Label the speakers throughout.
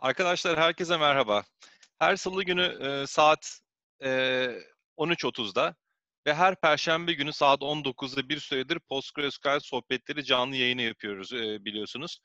Speaker 1: Arkadaşlar herkese merhaba. Her salı günü e, saat e, 13.30'da ve her perşembe günü saat 19'da bir süredir PostgreSQL sohbetleri canlı yayını yapıyoruz e, biliyorsunuz.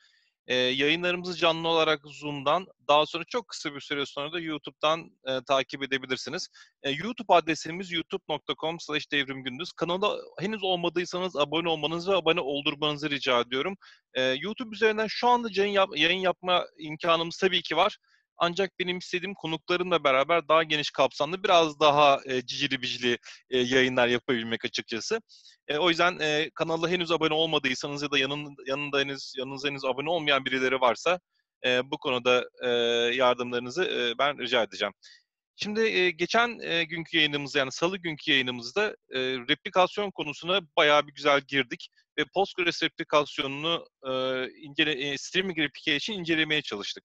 Speaker 1: E, yayınlarımızı canlı olarak Zoom'dan, daha sonra çok kısa bir süre sonra da YouTube'dan e, takip edebilirsiniz. E, YouTube adresimiz youtube.com slash devrimgündüz. Kanala henüz olmadıysanız abone olmanızı ve abone oldurmanızı rica ediyorum. E, YouTube üzerinden şu anda yayın, yap yayın yapma imkanımız tabii ki var. Ancak benim istediğim konuklarımla beraber daha geniş kapsamlı biraz daha e, cicili bicili e, yayınlar yapabilmek açıkçası. E, o yüzden e, kanala henüz abone olmadıysanız ya da yanın, yanında henüz, yanınızda henüz abone olmayan birileri varsa e, bu konuda e, yardımlarınızı e, ben rica edeceğim. Şimdi e, geçen e, günkü yayınımızda yani salı günkü yayınımızda e, replikasyon konusuna bayağı bir güzel girdik ve Postgres replikasyonunu e, incele, e, streaming replication incelemeye çalıştık.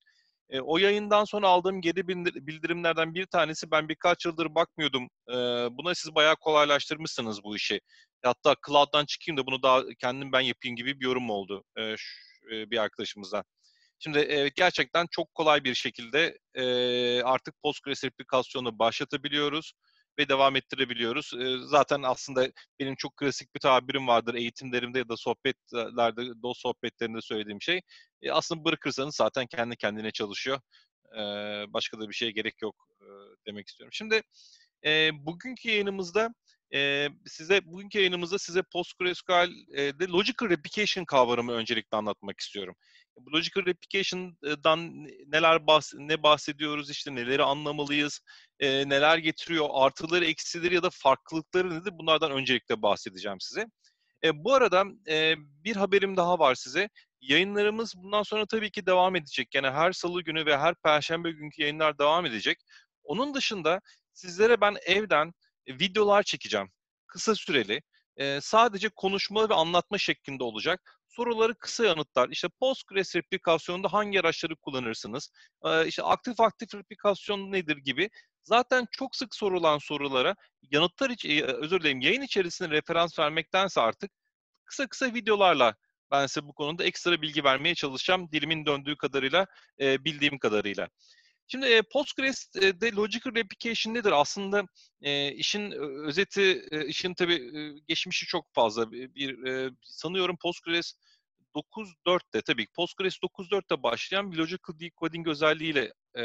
Speaker 1: E, o yayından sonra aldığım geri bildirimlerden bir tanesi ben birkaç yıldır bakmıyordum. E, buna siz bayağı kolaylaştırmışsınız bu işi. Hatta cloud'dan çıkayım da bunu daha kendim ben yapayım gibi bir yorum oldu e, şu, e, bir arkadaşımızdan. Şimdi evet gerçekten çok kolay bir şekilde e, artık Postgres replikasyonu başlatabiliyoruz ve devam ettirebiliyoruz. Zaten aslında benim çok klasik bir tabirim vardır eğitimlerimde ya da sohbetlerde, dost sohbetlerinde söylediğim şey. Aslında bırakırsanız zaten kendi kendine çalışıyor. Başka da bir şeye gerek yok demek istiyorum. Şimdi bugünkü yayınımızda size bugünkü yayınımızda size PostgreSQL'de logical replication kavramı öncelikle anlatmak istiyorum. Bu logical replication'dan neler bahs ne bahsediyoruz işte neleri anlamalıyız, e, neler getiriyor, artıları, eksileri ya da farklılıkları nedir? Bunlardan öncelikle bahsedeceğim size. E, bu arada e, bir haberim daha var size. Yayınlarımız bundan sonra tabii ki devam edecek. Yani her salı günü ve her perşembe günkü yayınlar devam edecek. Onun dışında sizlere ben evden e, videolar çekeceğim. Kısa süreli. E, sadece konuşma ve anlatma şeklinde olacak soruları kısa yanıtlar. İşte Postgres replikasyonunda hangi araçları kullanırsınız? İşte aktif aktif replikasyon nedir gibi zaten çok sık sorulan sorulara yanıtlar için özür dilerim yayın içerisinde referans vermektense artık kısa kısa videolarla ben size bu konuda ekstra bilgi vermeye çalışacağım dilimin döndüğü kadarıyla bildiğim kadarıyla. Şimdi e, Postgres'de logical replication nedir? Aslında e, işin e, özeti, e, işin tabii e, geçmişi çok fazla. Bir, bir e, sanıyorum Postgres 9.4'te tabii Postgres 9.4'te başlayan bir logical decoding özelliğiyle e,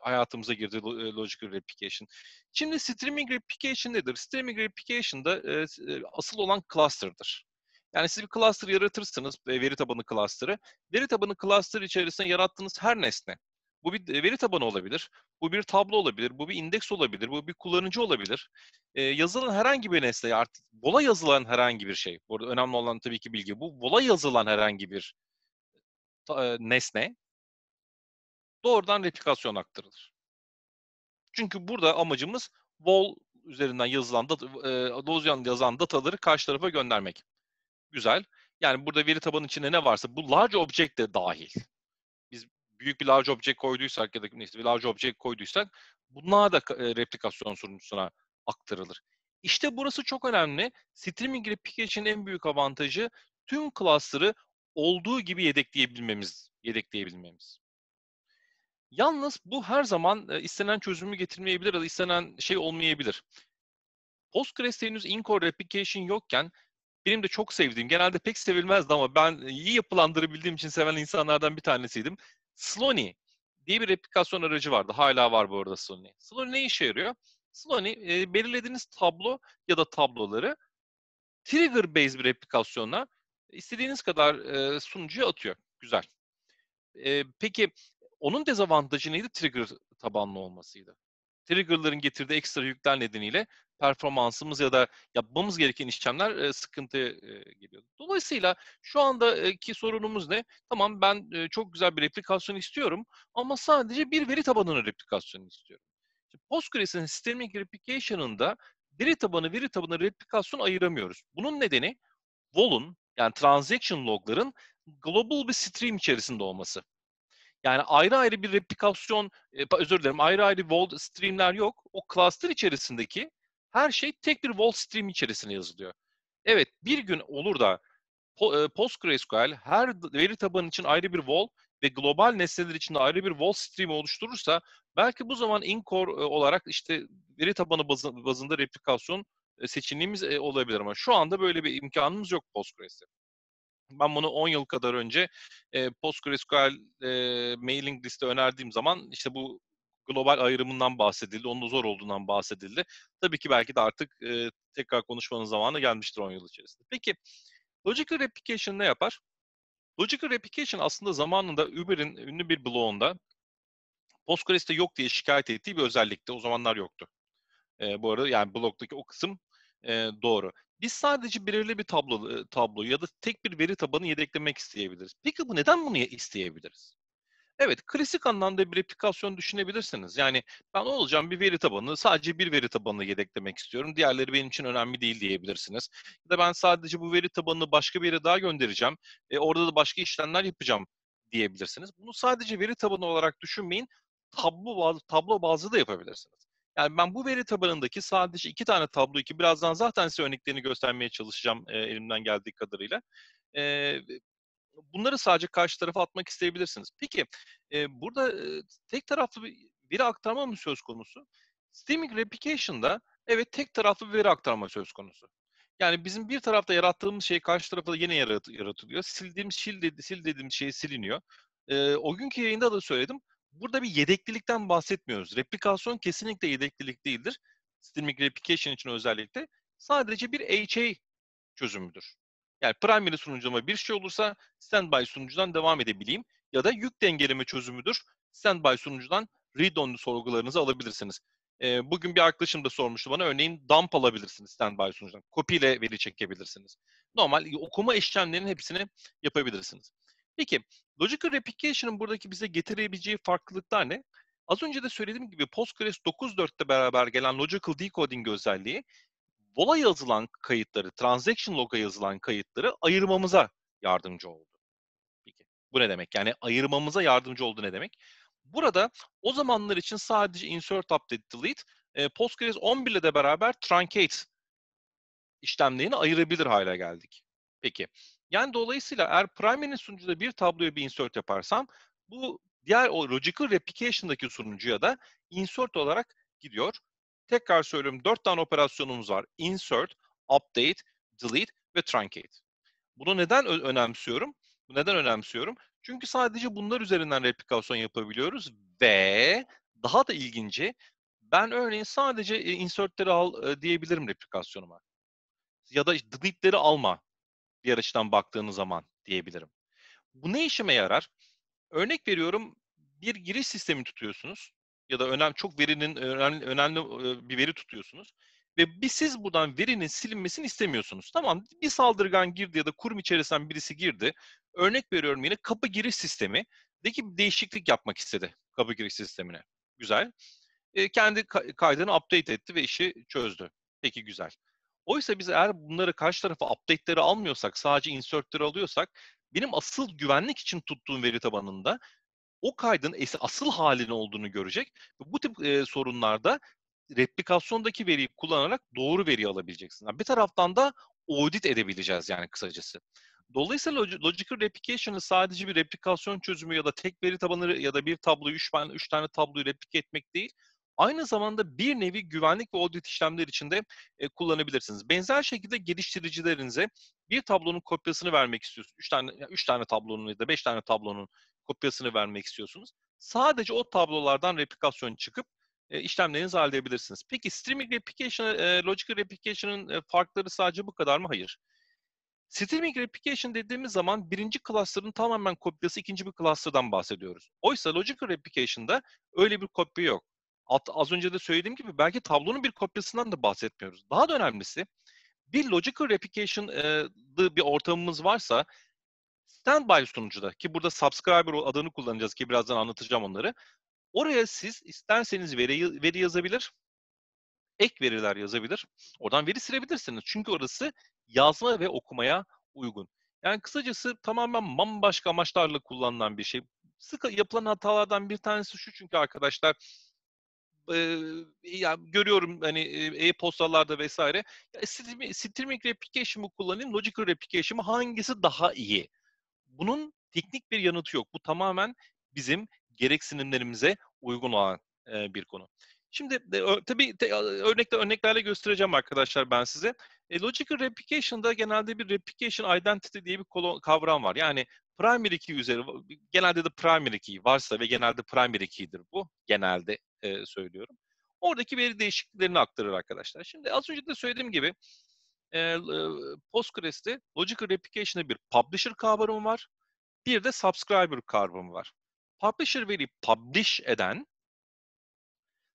Speaker 1: hayatımıza girdi e, logical replication. Şimdi streaming replication nedir? Streaming replication da e, e asıl olan cluster'dır. Yani siz bir cluster yaratırsınız, veri tabanı cluster'ı. Veri tabanı cluster içerisinde yarattığınız her nesne, bu bir veri tabanı olabilir, bu bir tablo olabilir, bu bir indeks olabilir, bu bir kullanıcı olabilir. E, yazılan herhangi bir nesne, artık bola yazılan herhangi bir şey, burada önemli olan tabii ki bilgi bu, bola yazılan herhangi bir e, nesne doğrudan replikasyon aktarılır. Çünkü burada amacımız vol üzerinden yazılan, dat, e, yazan dataları karşı tarafa göndermek. Güzel. Yani burada veri tabanı içinde ne varsa bu large object de dahil büyük bir large object koyduysak ya da neyse bir large object koyduysak bunlar da e, replikasyon sunucusuna aktarılır. İşte burası çok önemli. Streaming ile en büyük avantajı tüm cluster'ı olduğu gibi yedekleyebilmemiz, yedekleyebilmemiz. Yalnız bu her zaman e, istenen çözümü getirmeyebilir ya da istenen şey olmayabilir. Postgres'te henüz in-core replication yokken benim de çok sevdiğim, genelde pek sevilmezdi ama ben iyi yapılandırabildiğim için seven insanlardan bir tanesiydim. Slony diye bir replikasyon aracı vardı. Hala var bu arada Slony. Slony ne işe yarıyor? Slony e, belirlediğiniz tablo ya da tabloları trigger based bir replikasyonla istediğiniz kadar e, sunucuya atıyor. Güzel. E, peki onun dezavantajı neydi? Trigger tabanlı olmasıydı. Trigger'ların getirdiği ekstra yükler nedeniyle performansımız ya da yapmamız gereken işlemler e, sıkıntıya e, geliyor. Dolayısıyla şu andaki sorunumuz ne? Tamam ben e, çok güzel bir replikasyon istiyorum ama sadece bir veri tabanının replikasyonunu istiyorum. Postgres'in sistemik Replication'ında veri tabanı veri tabanı replikasyon ayıramıyoruz. Bunun nedeni volun yani transaction logların global bir stream içerisinde olması. Yani ayrı ayrı bir replikasyon, özür dilerim ayrı ayrı volt streamler yok. O cluster içerisindeki her şey tek bir Wall Stream içerisine yazılıyor. Evet bir gün olur da e, PostgreSQL her veri tabanı için ayrı bir wall ve global nesneler için de ayrı bir wall stream oluşturursa belki bu zaman in e, olarak işte veri tabanı bazında replikasyon e, seçeneğimiz olabilir ama şu anda böyle bir imkanımız yok Postgres'te. Ben bunu 10 yıl kadar önce PostgreSQL mailing liste önerdiğim zaman işte bu global ayrımından bahsedildi. Onun zor olduğundan bahsedildi. Tabii ki belki de artık e, tekrar konuşmanın zamanı gelmiştir 10 yıl içerisinde. Peki Logical Replication ne yapar? Logical Replication aslında zamanında Uber'in ünlü bir bloğunda Postgres'te yok diye şikayet ettiği bir özellikte o zamanlar yoktu. E, bu arada yani bloktaki o kısım e, doğru. Biz sadece belirli bir tablo, e, tablo ya da tek bir veri tabanı yedeklemek isteyebiliriz. Peki bu neden bunu isteyebiliriz? Evet, klasik anlamda bir replikasyon düşünebilirsiniz. Yani ben olacağım bir veri tabanını, sadece bir veri tabanını yedeklemek istiyorum. Diğerleri benim için önemli değil diyebilirsiniz. Ya da ben sadece bu veri tabanını başka bir yere daha göndereceğim. E, orada da başka işlemler yapacağım diyebilirsiniz. Bunu sadece veri tabanı olarak düşünmeyin. Tablo bazlı, tablo bazlı da yapabilirsiniz. Yani ben bu veri tabanındaki sadece iki tane tabloyu ki birazdan zaten size örneklerini göstermeye çalışacağım e, elimden geldiği kadarıyla. E, bunları sadece karşı tarafa atmak isteyebilirsiniz. Peki e, burada e, tek taraflı bir veri aktarma mı söz konusu? Streaming replication'da evet tek taraflı bir veri aktarma söz konusu. Yani bizim bir tarafta yarattığımız şey karşı tarafta yine yarat yaratılıyor. Sildiğimiz sil, dedi, sil dediğimiz şey siliniyor. E, o günkü yayında da söyledim. Burada bir yedeklilikten bahsetmiyoruz. Replikasyon kesinlikle yedeklilik değildir. Streaming replication için özellikle. Sadece bir HA çözümüdür. Yani primary sunucuma bir şey olursa standby sunucudan devam edebileyim. Ya da yük dengeleme çözümüdür. Standby sunucudan read-only sorgularınızı alabilirsiniz. E, bugün bir arkadaşım da sormuştu bana. Örneğin dump alabilirsiniz standby sunucudan. Copy ile veri çekebilirsiniz. Normal e, okuma işlemlerinin hepsini yapabilirsiniz. Peki Logical Replication'ın buradaki bize getirebileceği farklılıklar ne? Az önce de söylediğim gibi Postgres 9.4'te beraber gelen Logical Decoding özelliği Vol'a yazılan kayıtları, transaction log'a yazılan kayıtları ayırmamıza yardımcı oldu. Peki bu ne demek? Yani ayırmamıza yardımcı oldu ne demek? Burada o zamanlar için sadece insert, update, delete e, Postgres 11 ile de beraber truncate işlemlerini ayırabilir hale geldik. Peki. Yani dolayısıyla eğer primary sunucuda bir tabloya bir insert yaparsam bu diğer o logical replication'daki sunucuya da insert olarak gidiyor. Tekrar söylüyorum 4 tane operasyonumuz var. Insert, update, delete ve truncate. Bunu neden önemsiyorum? Neden önemsiyorum? Çünkü sadece bunlar üzerinden replikasyon yapabiliyoruz ve daha da ilginci ben örneğin sadece e, insertleri al e, diyebilirim replikasyonuma. Ya da delete'leri alma bir açıdan baktığınız zaman diyebilirim. Bu ne işime yarar? Örnek veriyorum bir giriş sistemi tutuyorsunuz ya da önemli çok verinin önemli, önemli e, bir veri tutuyorsunuz ve bir siz buradan verinin silinmesini istemiyorsunuz. Tamam bir saldırgan girdi ya da kurum içerisinden birisi girdi. Örnek veriyorum yine kapı giriş sistemi. De ki değişiklik yapmak istedi kapı giriş sistemine. Güzel. E, kendi kaydını update etti ve işi çözdü. Peki güzel. Oysa biz eğer bunları karşı tarafa update'leri almıyorsak, sadece insert'leri alıyorsak, benim asıl güvenlik için tuttuğum veri tabanında o kaydın asıl halini olduğunu görecek. Bu tip e, sorunlarda replikasyondaki veriyi kullanarak doğru veri alabileceksin. Yani bir taraftan da audit edebileceğiz yani kısacası. Dolayısıyla logical replication'ı sadece bir replikasyon çözümü ya da tek veri tabanı ya da bir tabloyu, üç, üç tane tabloyu replike etmek değil. Aynı zamanda bir nevi güvenlik ve audit işlemler içinde e, kullanabilirsiniz. Benzer şekilde geliştiricilerinize bir tablonun kopyasını vermek istiyorsunuz. Üç tane, üç tane tablonun ya da beş tane tablonun kopyasını vermek istiyorsunuz. Sadece o tablolardan replikasyon çıkıp e, işlemlerinizi halledebilirsiniz. Peki Streaming Replication, e, Logical Replication'ın e, farkları sadece bu kadar mı? Hayır. Streaming Replication dediğimiz zaman birinci cluster'ın tamamen kopyası ikinci bir cluster'dan bahsediyoruz. Oysa Logical Replication'da öyle bir kopya yok. At, az önce de söylediğim gibi belki tablonun bir kopyasından da bahsetmiyoruz. Daha da önemlisi bir logical replication'lı e, bir ortamımız varsa standby sunucuda ki burada subscriber adını kullanacağız ki birazdan anlatacağım onları. Oraya siz isterseniz veri, veri yazabilir, ek veriler yazabilir. Oradan veri silebilirsiniz. Çünkü orası yazma ve okumaya uygun. Yani kısacası tamamen bambaşka amaçlarla kullanılan bir şey. Sık yapılan hatalardan bir tanesi şu çünkü arkadaşlar e, ya görüyorum hani e-postalarda vesaire ya, streaming, streaming replication'ı kullanayım, logical replication'ı hangisi daha iyi? Bunun teknik bir yanıtı yok. Bu tamamen bizim gereksinimlerimize uygun olan e, bir konu. Şimdi de, ö, tabii te, örnekle örneklerle göstereceğim arkadaşlar ben size. E, logical replication'da genelde bir replication identity diye bir kavram var. Yani primary key üzeri genelde de primary key varsa ve genelde primary key'dir bu. Genelde e, söylüyorum. Oradaki veri değişikliklerini aktarır arkadaşlar. Şimdi az önce de söylediğim gibi e, Postgres'te Logical Replication'da bir publisher kavramı var. Bir de subscriber kavramı var. Publisher veri publish eden,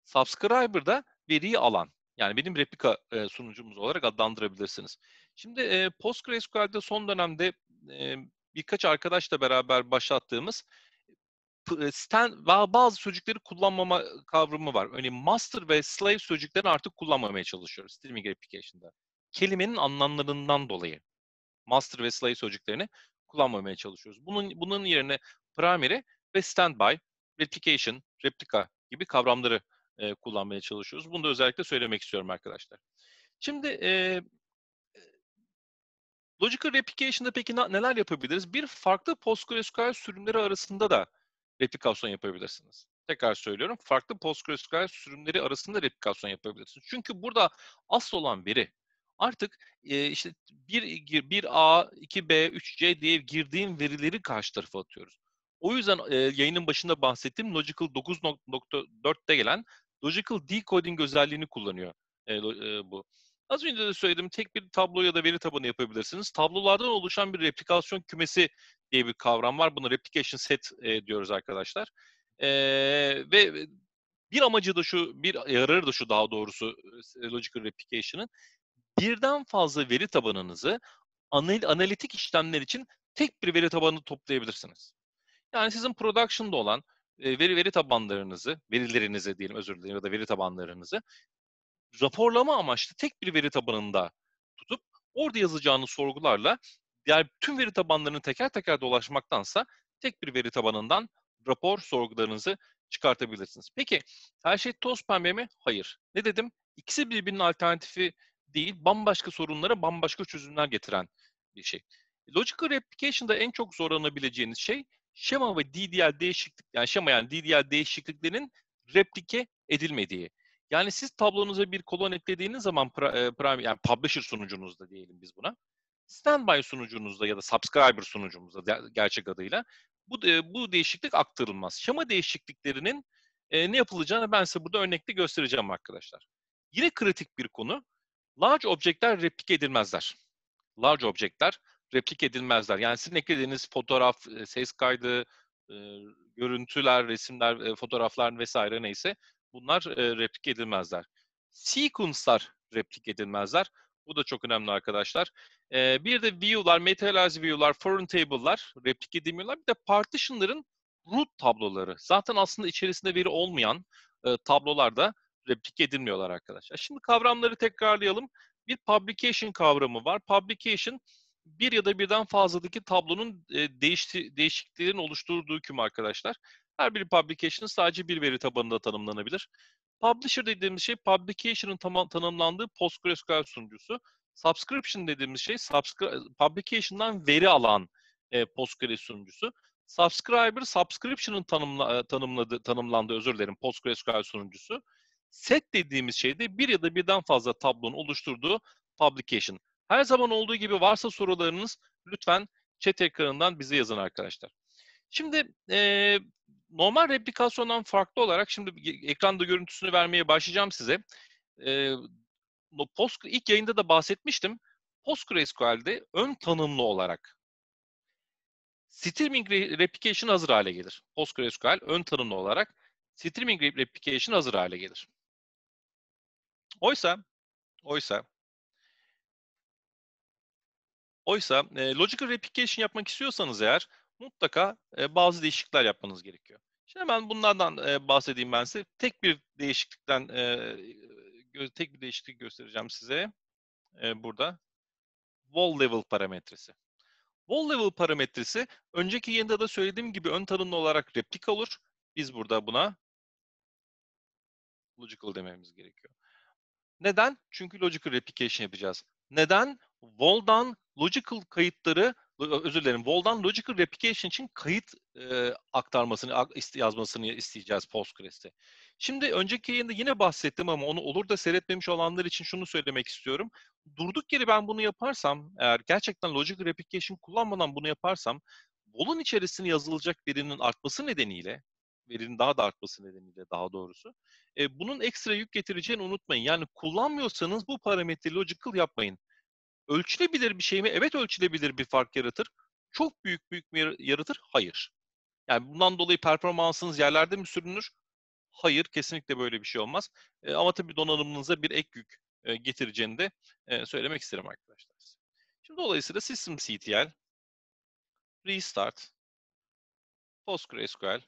Speaker 1: subscriber da veriyi alan. Yani benim replika e, sunucumuz olarak adlandırabilirsiniz. Şimdi e, PostgreSQL'de son dönemde e, birkaç arkadaşla beraber başlattığımız stand, bazı sözcükleri kullanmama kavramı var. Örneğin master ve slave sözcüklerini artık kullanmamaya çalışıyoruz streaming application'da kelimenin anlamlarından dolayı master ve slave sözcüklerini kullanmamaya çalışıyoruz. Bunun, bunun yerine primary ve standby, replication, replika gibi kavramları e, kullanmaya çalışıyoruz. Bunu da özellikle söylemek istiyorum arkadaşlar. Şimdi e, e Logical Replication'da peki neler yapabiliriz? Bir farklı PostgreSQL sürümleri arasında da replikasyon yapabilirsiniz. Tekrar söylüyorum. Farklı PostgreSQL sürümleri arasında replikasyon yapabilirsiniz. Çünkü burada asıl olan veri artık e, işte 1, a 2B, 3C diye girdiğim verileri karşı tarafa atıyoruz. O yüzden e, yayının başında bahsettiğim Logical 9.4'te gelen Logical Decoding özelliğini kullanıyor e, e, bu. Az önce de söyledim tek bir tablo ya da veri tabanı yapabilirsiniz. Tablolardan oluşan bir replikasyon kümesi diye bir kavram var. buna replication set e, diyoruz arkadaşlar. E, ve bir amacı da şu, bir yararı da şu daha doğrusu logical replication'ın birden fazla veri tabanınızı anal analitik işlemler için tek bir veri tabanı toplayabilirsiniz. Yani sizin production'da olan e, veri veri tabanlarınızı, verilerinizi diyelim özür dilerim ya da veri tabanlarınızı raporlama amaçlı tek bir veri tabanında tutup orada yazacağınız sorgularla diğer tüm veri tabanlarını teker teker dolaşmaktansa tek bir veri tabanından rapor sorgularınızı çıkartabilirsiniz. Peki her şey toz pembe mi? Hayır. Ne dedim? İkisi birbirinin alternatifi değil, bambaşka sorunlara bambaşka çözümler getiren bir şey. Logical replication'da en çok zorlanabileceğiniz şey şema ve DDL değişiklik yani şema yani DDL değişikliklerinin replike edilmediği. Yani siz tablonuza bir kolon eklediğiniz zaman e, prime, yani publisher sunucunuzda diyelim biz buna. Standby sunucunuzda ya da subscriber sunucumuzda gerçek adıyla bu e, bu değişiklik aktarılmaz. Şema değişikliklerinin e, ne yapılacağını ben size burada örnekle göstereceğim arkadaşlar. Yine kritik bir konu Large object'ler replik edilmezler. Large object'ler replik edilmezler. Yani sizin eklediğiniz fotoğraf, e, ses kaydı, e, görüntüler, resimler, e, fotoğraflar vesaire neyse bunlar replik edilmezler. Sequence'lar replik edilmezler. Bu da çok önemli arkadaşlar. bir de view'lar, materialized view'lar, foreign table'lar replik edilmiyorlar. Bir de partition'ların root tabloları. Zaten aslında içerisinde veri olmayan e, tablolar da replik edilmiyorlar arkadaşlar. Şimdi kavramları tekrarlayalım. Bir publication kavramı var. Publication bir ya da birden fazladaki tablonun e, değişti, değişikliklerin oluşturduğu küm arkadaşlar. Her bir publication sadece bir veri tabanında tanımlanabilir. Publisher dediğimiz şey publication'ın tanımlandığı PostgreSQL sunucusu. Subscription dediğimiz şey publication'dan veri alan e, Postgres sunucusu. Subscriber subscription'ın tanımla, e, tanımladı, tanımlandığı özür dilerim PostgreSQL sunucusu. Set dediğimiz şey de bir ya da birden fazla tablonun oluşturduğu publication. Her zaman olduğu gibi varsa sorularınız lütfen chat ekranından bize yazın arkadaşlar. Şimdi e, normal replikasyondan farklı olarak şimdi ekranda görüntüsünü vermeye başlayacağım size. E, Post, ilk yayında da bahsetmiştim. PostgreSQL'de ön tanımlı olarak streaming replication hazır hale gelir. PostgreSQL ön tanımlı olarak streaming replication hazır hale gelir. Oysa oysa oysa e, logical replication yapmak istiyorsanız eğer mutlaka e, bazı değişiklikler yapmanız gerekiyor. Şimdi hemen bunlardan e, bahsedeyim ben size. Tek bir değişiklikten e, tek bir değişiklik göstereceğim size. E, burada wall level parametresi. Wall level parametresi önceki yayında da söylediğim gibi ön tanımlı olarak replika olur. Biz burada buna logical dememiz gerekiyor. Neden? Çünkü logical replication yapacağız. Neden? Vol'dan logical kayıtları özür dilerim. Vol'dan logical replication için kayıt e, aktarmasını, yazmasını isteyeceğiz Postgres'te. Şimdi önceki yayında yine bahsettim ama onu olur da seyretmemiş olanlar için şunu söylemek istiyorum. Durduk yeri ben bunu yaparsam, eğer gerçekten logical replication kullanmadan bunu yaparsam, Vol'un içerisine yazılacak verinin artması nedeniyle verinin daha da artması nedeniyle daha doğrusu. E, bunun ekstra yük getireceğini unutmayın. Yani kullanmıyorsanız bu parametreyi logical yapmayın. Ölçülebilir bir şey mi? Evet ölçülebilir bir fark yaratır. Çok büyük büyük bir yaratır? Hayır. Yani bundan dolayı performansınız yerlerde mi sürünür? Hayır, kesinlikle böyle bir şey olmaz. E, ama tabii donanımınıza bir ek yük e, getireceğini de e, söylemek isterim arkadaşlar. Şimdi dolayısıyla System CTL, Restart, PostgreSQL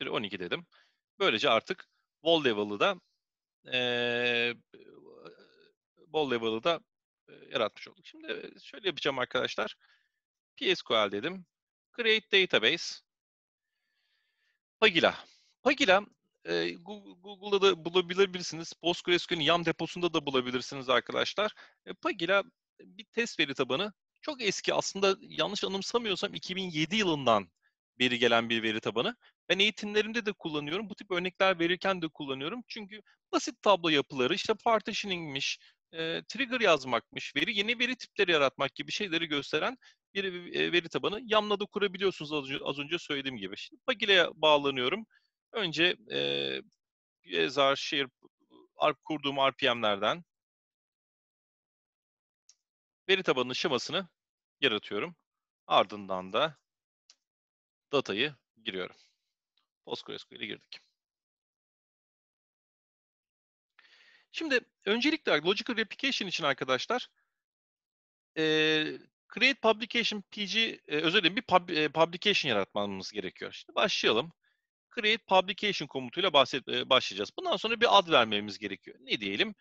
Speaker 1: eşittir 12 dedim. Böylece artık wall level'ı da e, wall level'ı da yaratmış olduk. Şimdi şöyle yapacağım arkadaşlar. PSQL dedim. Create Database. Pagila. Pagila e, Google'da da bulabilirsiniz. PostgreSQL'in YAM deposunda da bulabilirsiniz arkadaşlar. E, Pagila bir test veri tabanı. Çok eski aslında yanlış anımsamıyorsam 2007 yılından veri gelen bir veri tabanı. Ben eğitimlerimde de kullanıyorum. Bu tip örnekler verirken de kullanıyorum. Çünkü basit tablo yapıları, işte partitioningmiş, e, trigger yazmakmış, veri yeni veri tipleri yaratmak gibi şeyleri gösteren bir e, veri tabanı. YAMLA'da kurabiliyorsunuz az önce, az önce söylediğim gibi. Şimdi Bagille'ye bağlanıyorum. Önce e, Zar Share ARP kurduğum RPM'lerden veri tabanının şemasını yaratıyorum. Ardından da datayı giriyorum. PostgreSQL'i girdik. Şimdi öncelikle Logical Replication için arkadaşlar e, Create Publication PG e, özür dilerim bir pub, e, publication yaratmamız gerekiyor. Şimdi başlayalım. Create Publication komutuyla bahset, e, başlayacağız. Bundan sonra bir ad vermemiz gerekiyor. Ne diyelim?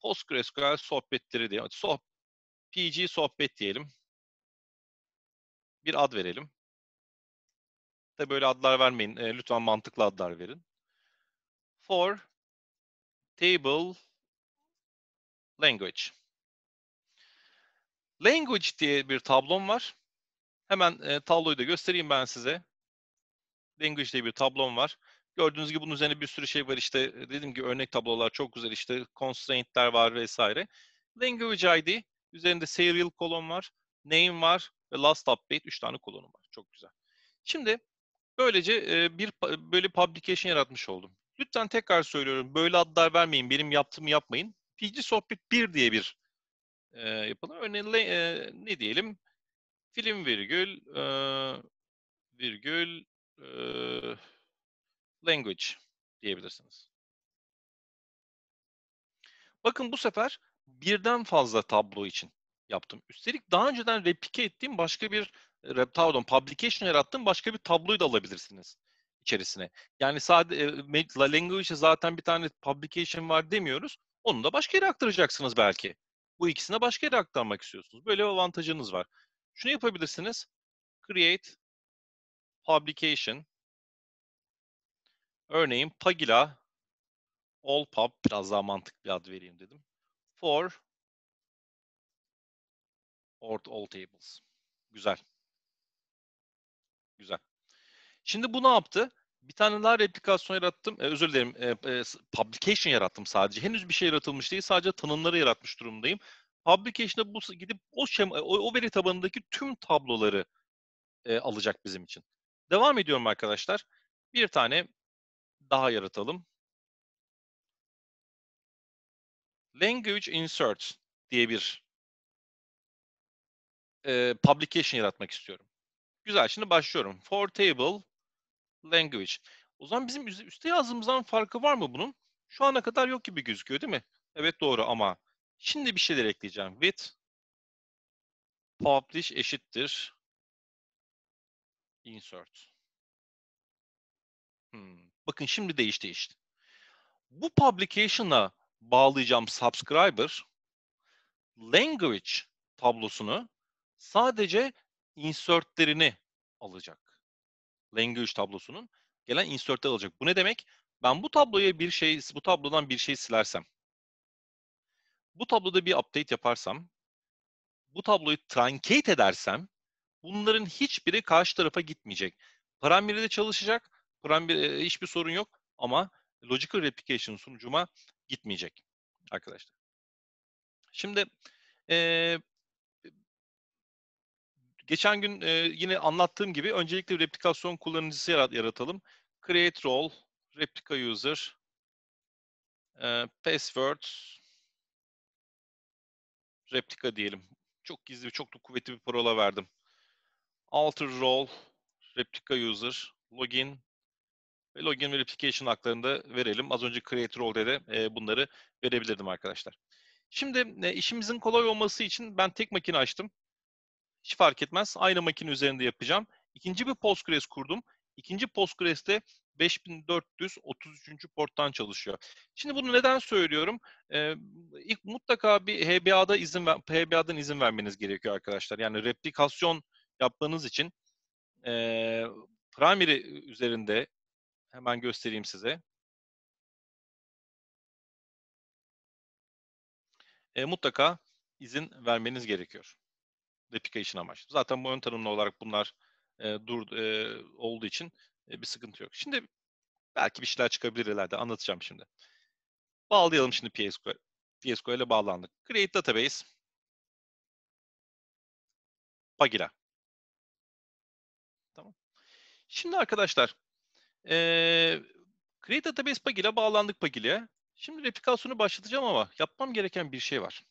Speaker 1: PostgreSQL sohbetleri diyelim. so PG sohbet diyelim. Bir ad verelim de böyle adlar vermeyin. E, lütfen mantıklı adlar verin. For table language. Language diye bir tablom var. Hemen e, tabloyu da göstereyim ben size. Language diye bir tablom var. Gördüğünüz gibi bunun üzerine bir sürü şey var. işte e, dedim ki örnek tablolar çok güzel. işte constraint'ler var vesaire. Language ID üzerinde serial kolon var, name var ve last update üç tane kolonum var. Çok güzel. Şimdi Böylece bir böyle publication yaratmış oldum. Lütfen tekrar söylüyorum böyle adlar vermeyin. Benim yaptığımı yapmayın. PG Sohbet 1 diye bir e, yapalım. Örneğin e, ne diyelim? Film virgül e, virgül e, language diyebilirsiniz. Bakın bu sefer birden fazla tablo için yaptım. Üstelik daha önceden replike ettiğim başka bir pardon publication yarattığım başka bir tabloyu da alabilirsiniz içerisine. Yani sadece La Language'e zaten bir tane publication var demiyoruz. Onu da başka yere aktaracaksınız belki. Bu ikisine başka yere aktarmak istiyorsunuz. Böyle bir avantajınız var. Şunu yapabilirsiniz. Create publication örneğin Pagila all pub biraz daha mantıklı bir ad vereyim dedim. For or all tables. Güzel. Güzel. Şimdi bu ne yaptı? Bir tane daha replikasyon yarattım. Ee, özür dilerim. E, e, publication yarattım sadece. Henüz bir şey yaratılmış değil. Sadece tanımları yaratmış durumdayım. Publication'da bu gidip o, şema, o, o veri tabanındaki tüm tabloları e, alacak bizim için. Devam ediyorum arkadaşlar. Bir tane daha yaratalım.
Speaker 2: Language insert
Speaker 1: diye bir e, publication yaratmak istiyorum. Güzel şimdi başlıyorum. For table language. O zaman bizim üstte yazdığımızdan farkı var mı bunun? Şu ana kadar yok gibi gözüküyor değil mi? Evet doğru ama şimdi bir şeyler ekleyeceğim. With publish eşittir insert. Hmm. Bakın şimdi değişti işte. Bu publication'a bağlayacağım subscriber language tablosunu sadece insertlerini alacak. Language tablosunun gelen insertleri alacak. Bu ne demek? Ben bu tabloya bir şey, bu tablodan bir şey silersem, bu tabloda bir update yaparsam, bu tabloyu truncate edersem, bunların hiçbiri karşı tarafa gitmeyecek. de çalışacak, paramire hiçbir sorun yok ama logical replication sunucuma gitmeyecek arkadaşlar. Şimdi e, Geçen gün e, yine anlattığım gibi öncelikle replikasyon kullanıcısı yaratalım. Create role, replica user, e, password, replika diyelim. Çok gizli, çok da kuvvetli bir parola verdim. Alter role, replika user, login ve login ve replication haklarını da verelim. Az önce create role dedi e, bunları verebilirdim arkadaşlar. Şimdi e, işimizin kolay olması için ben tek makine açtım. Hiç fark etmez. Aynı makine üzerinde yapacağım. İkinci bir Postgres kurdum. İkinci Postgres'te 5433. porttan çalışıyor. Şimdi bunu neden söylüyorum? Ee, ilk mutlaka bir HBA'da izin ver, HBA'dan izin vermeniz gerekiyor arkadaşlar. Yani replikasyon yaptığınız için e, primary üzerinde hemen göstereyim size.
Speaker 2: E, mutlaka
Speaker 1: izin vermeniz gerekiyor replication amaçlı. Zaten bu ön tanımlı olarak bunlar e, dur e, olduğu için e, bir sıkıntı yok. Şimdi belki bir şeyler çıkabilir ileride anlatacağım şimdi. Bağlayalım şimdi PSQL. ile bağlandık. Create database. Pagila. Tamam. Şimdi arkadaşlar e, Create Database Pagil'e bağlandık Pagil'e. Şimdi replikasyonu başlatacağım ama yapmam gereken bir şey var.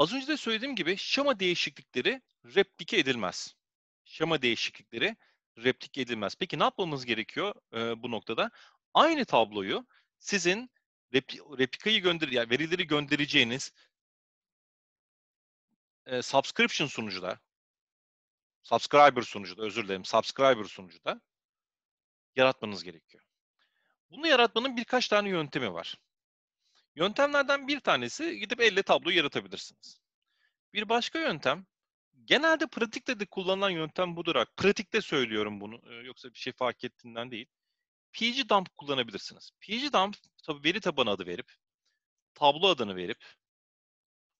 Speaker 1: Az önce de söylediğim gibi şema değişiklikleri replike edilmez. Şema değişiklikleri replike edilmez. Peki ne yapmamız gerekiyor e, bu noktada? Aynı tabloyu sizin repl replikayı gönder yani verileri göndereceğiniz e, subscription sunucuda subscriber sunucuda özür dilerim subscriber sunucuda yaratmanız gerekiyor. Bunu yaratmanın birkaç tane yöntemi var. Yöntemlerden bir tanesi gidip elle tablo yaratabilirsiniz. Bir başka yöntem, genelde pratikte de kullanılan yöntem bu durak. Pratikte söylüyorum bunu, e, yoksa bir şey fark ettiğinden değil. pgdump kullanabilirsiniz. pgdump tabi veri tabanı adı verip, tablo adını verip,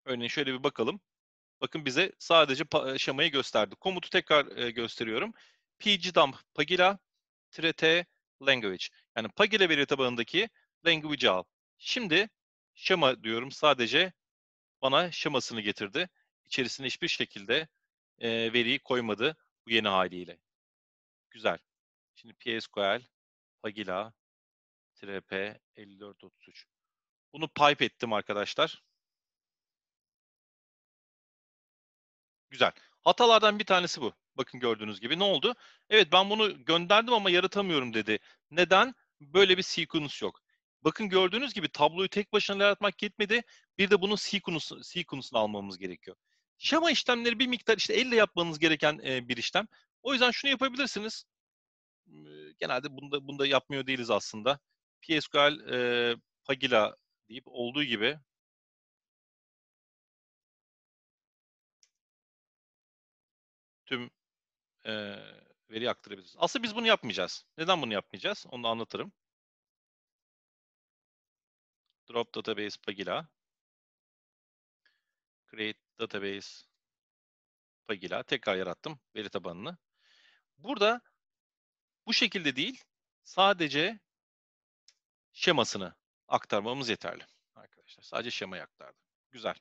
Speaker 1: örneğin şöyle bir bakalım. Bakın bize sadece şemayı gösterdi. Komutu tekrar e, gösteriyorum. pgdump pagila t language. Yani pagila veri tabanındaki language'i al. Şimdi şema diyorum sadece bana şemasını getirdi. İçerisine hiçbir şekilde e, veriyi koymadı bu yeni haliyle. Güzel. Şimdi PSQL Pagila TRP 5433. Bunu pipe ettim arkadaşlar. Güzel. Hatalardan bir tanesi bu. Bakın gördüğünüz gibi ne oldu? Evet ben bunu gönderdim ama yaratamıyorum dedi. Neden? Böyle bir sequence yok. Bakın gördüğünüz gibi tabloyu tek başına yaratmak yetmedi. Bir de bunun sequence'ını sequence almamız gerekiyor. Şema işlemleri bir miktar işte elle yapmanız gereken e, bir işlem. O yüzden şunu yapabilirsiniz. E, genelde bunda, bunda yapmıyor değiliz aslında. PSQL e, Pagila deyip olduğu gibi tüm e, veri aktarabiliriz. Aslında biz bunu yapmayacağız. Neden bunu yapmayacağız? Onu da anlatırım drop database pagila, create database pagila tekrar yarattım veri tabanını. Burada bu şekilde değil sadece şemasını aktarmamız yeterli arkadaşlar. Sadece şemayı aktardım. Güzel.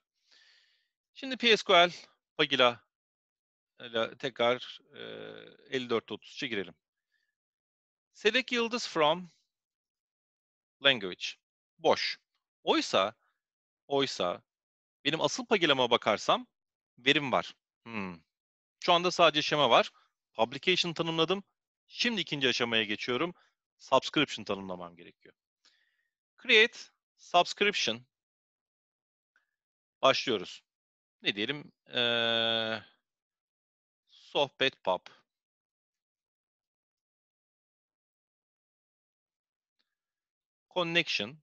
Speaker 1: Şimdi PSQL pagila tekrar e, 54.33'e girelim. Select yıldız from language. Boş. Oysa, oysa benim asıl pagelemama bakarsam verim var. Hmm. Şu anda sadece şema var. Publication tanımladım. Şimdi ikinci aşamaya geçiyorum. Subscription tanımlamam gerekiyor. Create subscription. Başlıyoruz. Ne diyelim?
Speaker 2: Ee, sohbet pub. Connection.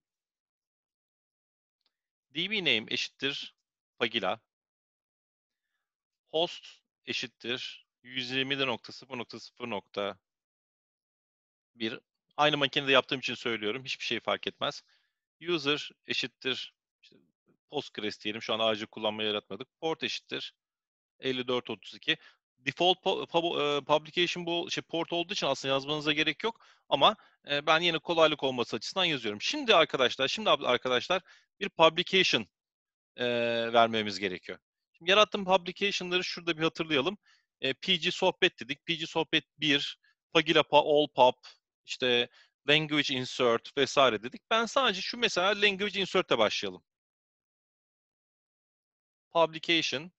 Speaker 1: DB name eşittir Pagila. Host eşittir 120.0.0.1. Aynı makinede yaptığım için söylüyorum. Hiçbir şey fark etmez. User eşittir işte Postgres diyelim. Şu an acil kullanmayı yaratmadık. Port eşittir 5432 default publication bu şey port olduğu için aslında yazmanıza gerek yok ama ben yine kolaylık olması açısından yazıyorum. Şimdi arkadaşlar, şimdi arkadaşlar bir publication e, vermemiz gerekiyor. Şimdi yarattığım publication'ları şurada bir hatırlayalım. E, PG sohbet dedik. PG sohbet 1, Pagilapa all pub, işte language insert vesaire dedik. Ben sadece şu mesela language insert'e başlayalım.
Speaker 2: Publication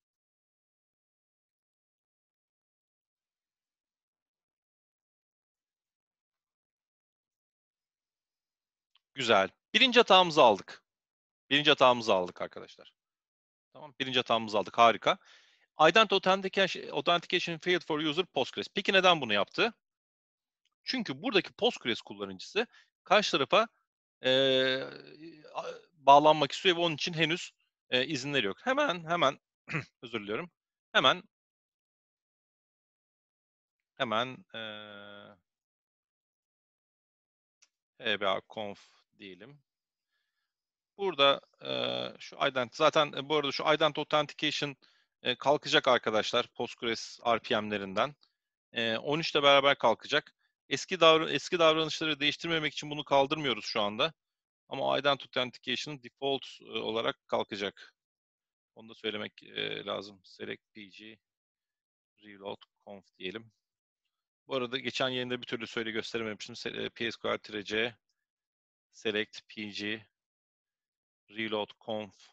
Speaker 1: Güzel. Birinci hatamızı aldık. Birinci hatamızı aldık arkadaşlar. Tamam Birinci hatamızı aldık. Harika. Identity authentication, authentication failed for user Postgres. Peki neden bunu yaptı? Çünkü buradaki Postgres kullanıcısı karşı tarafa e, bağlanmak istiyor ve onun için henüz e, izinleri yok. Hemen hemen özür diliyorum. Hemen
Speaker 2: hemen e,
Speaker 1: EBA conf diyelim. Burada e, şu ident zaten e, bu arada şu ident authentication e, kalkacak arkadaşlar Postgres RPM'lerinden. E, 13 ile beraber kalkacak. Eski davran eski davranışları değiştirmemek için bunu kaldırmıyoruz şu anda. Ama ident authentication default e, olarak kalkacak. Onu da söylemek e, lazım. Select pg reload conf diyelim. Bu arada geçen yayında bir türlü söyle gösterememiştim. E, PSQL-C select pg reload conf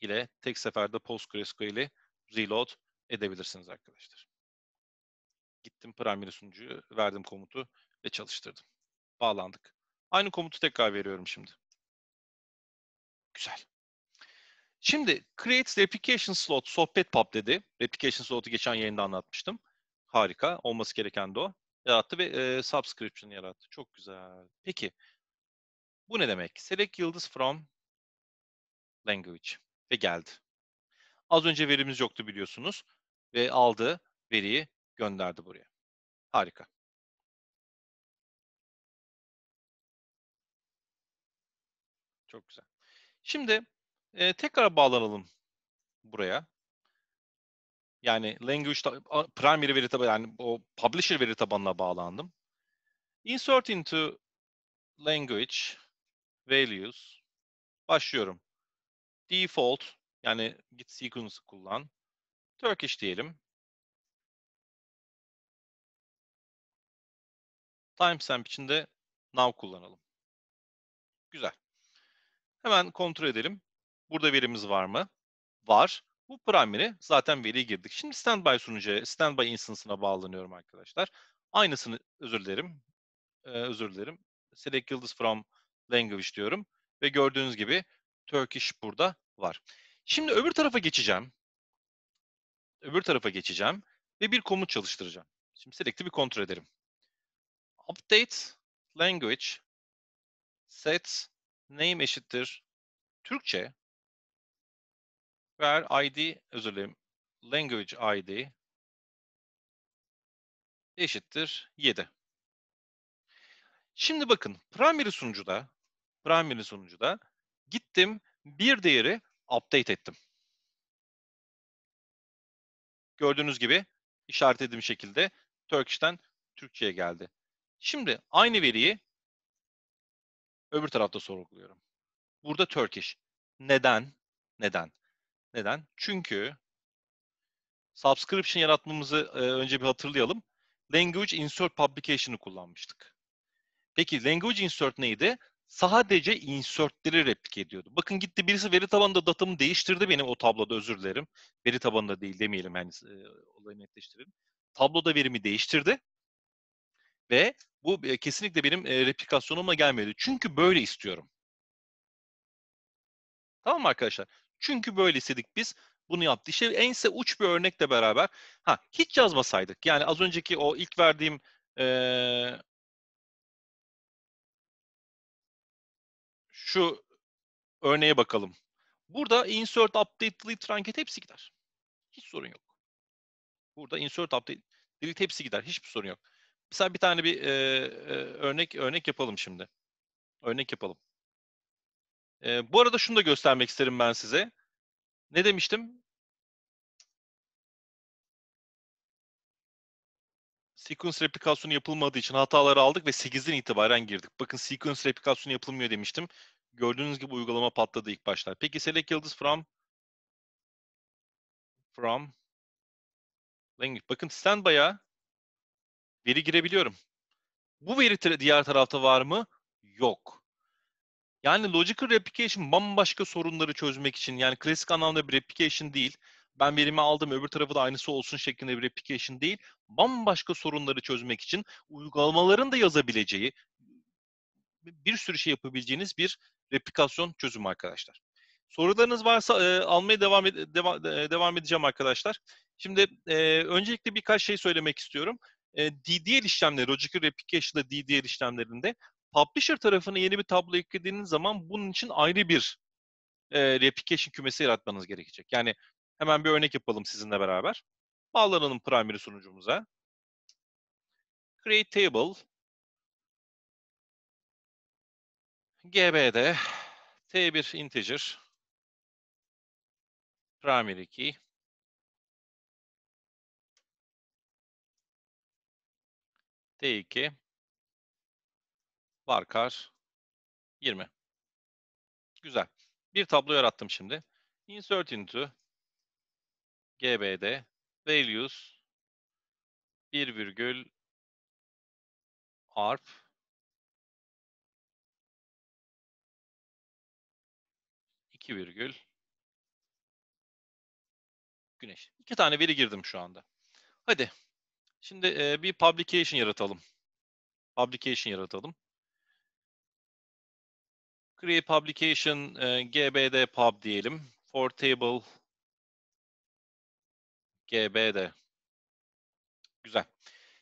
Speaker 1: ile tek seferde PostgreSQL ile reload edebilirsiniz arkadaşlar. Gittim primary sunucuyu, verdim komutu ve çalıştırdım. Bağlandık. Aynı komutu tekrar veriyorum şimdi. Güzel. Şimdi create replication slot sohbet pub dedi. Replication slot'u geçen yayında anlatmıştım. Harika. Olması gereken de o. Yarattı ve e, subscription yarattı. Çok güzel. Peki bu ne demek? Select yıldız from language ve geldi. Az önce verimiz yoktu biliyorsunuz ve aldı veriyi gönderdi buraya. Harika. Çok güzel. Şimdi e, tekrar bağlanalım buraya. Yani language primary veri tabanı yani o publisher veri tabanına bağlandım. Insert into language values. Başlıyorum. Default yani git sequence'ı kullan. Turkish diyelim. Timestamp için de now kullanalım. Güzel. Hemen kontrol edelim. Burada verimiz var mı? Var. Bu primary zaten veriyi girdik. Şimdi standby sunucuya, standby instance'ına bağlanıyorum arkadaşlar. Aynısını özür dilerim. Ee, özür dilerim. Select yıldız from language diyorum. Ve gördüğünüz gibi Turkish burada var. Şimdi öbür tarafa geçeceğim. Öbür tarafa geçeceğim ve bir komut çalıştıracağım. Şimdi sürekli bir kontrol ederim. Update language set name eşittir Türkçe where id özür dilerim language id eşittir 7. Şimdi bakın primary sunucuda primary da gittim bir değeri update ettim. Gördüğünüz gibi işaretlediğim şekilde Turkish'ten Türkçe'ye geldi. Şimdi aynı veriyi öbür tarafta sorguluyorum. Burada Turkish. Neden? Neden? Neden? Çünkü subscription yaratmamızı e, önce bir hatırlayalım. Language insert publication'ı kullanmıştık. Peki language insert neydi? sadece insertleri replik ediyordu. Bakın gitti birisi veri tabanında datamı değiştirdi benim o tabloda özür dilerim. Veri tabanında değil demeyelim yani e, olayı netleştirelim. Tabloda verimi değiştirdi ve bu e, kesinlikle benim e, replikasyonuma gelmedi. Çünkü böyle istiyorum. Tamam mı arkadaşlar? Çünkü böyle istedik biz bunu yaptı. İşte ense uç bir örnekle beraber ha hiç yazmasaydık yani az önceki o ilk verdiğim e,
Speaker 2: şu örneğe
Speaker 1: bakalım. Burada insert, update, delete, ranket hepsi gider. Hiç sorun yok. Burada insert, update, delete hepsi gider. Hiçbir sorun yok. Mesela bir tane bir e, e, örnek örnek yapalım şimdi. Örnek yapalım. E, bu arada şunu da göstermek isterim ben size. Ne demiştim? Sequence replikasyonu yapılmadığı için hataları aldık ve 8'den itibaren girdik. Bakın sequence replikasyonu yapılmıyor demiştim. Gördüğünüz gibi uygulama patladı ilk başta. Peki select yıldız from from language. Bakın standby'a veri girebiliyorum. Bu veri diğer tarafta var mı? Yok. Yani logical replication bambaşka sorunları çözmek için yani klasik anlamda bir replication değil. Ben verimi aldım öbür tarafı da aynısı olsun şeklinde bir replication değil. Bambaşka sorunları çözmek için uygulamaların da yazabileceği bir sürü şey yapabileceğiniz bir replikasyon çözümü arkadaşlar. Sorularınız varsa e, almaya devam ed deva devam edeceğim arkadaşlar. Şimdi e, öncelikle birkaç şey söylemek istiyorum. E, DDL işlemleri, Logical Replication'da DDL işlemlerinde Publisher tarafına yeni bir tablo eklediğiniz zaman bunun için ayrı bir e, replication kümesi yaratmanız gerekecek. Yani hemen bir örnek yapalım sizinle beraber. Bağlanalım primary sunucumuza. Create table
Speaker 2: GB'de T1 integer primary key T2
Speaker 1: varkar 20. Güzel. Bir tablo yarattım şimdi. Insert into GB'de values 1, arp 2 virgül güneş. İki tane veri girdim şu anda. Hadi. Şimdi e, bir publication yaratalım. Publication yaratalım. Create publication e, gbd pub diyelim. For table gbd. Güzel.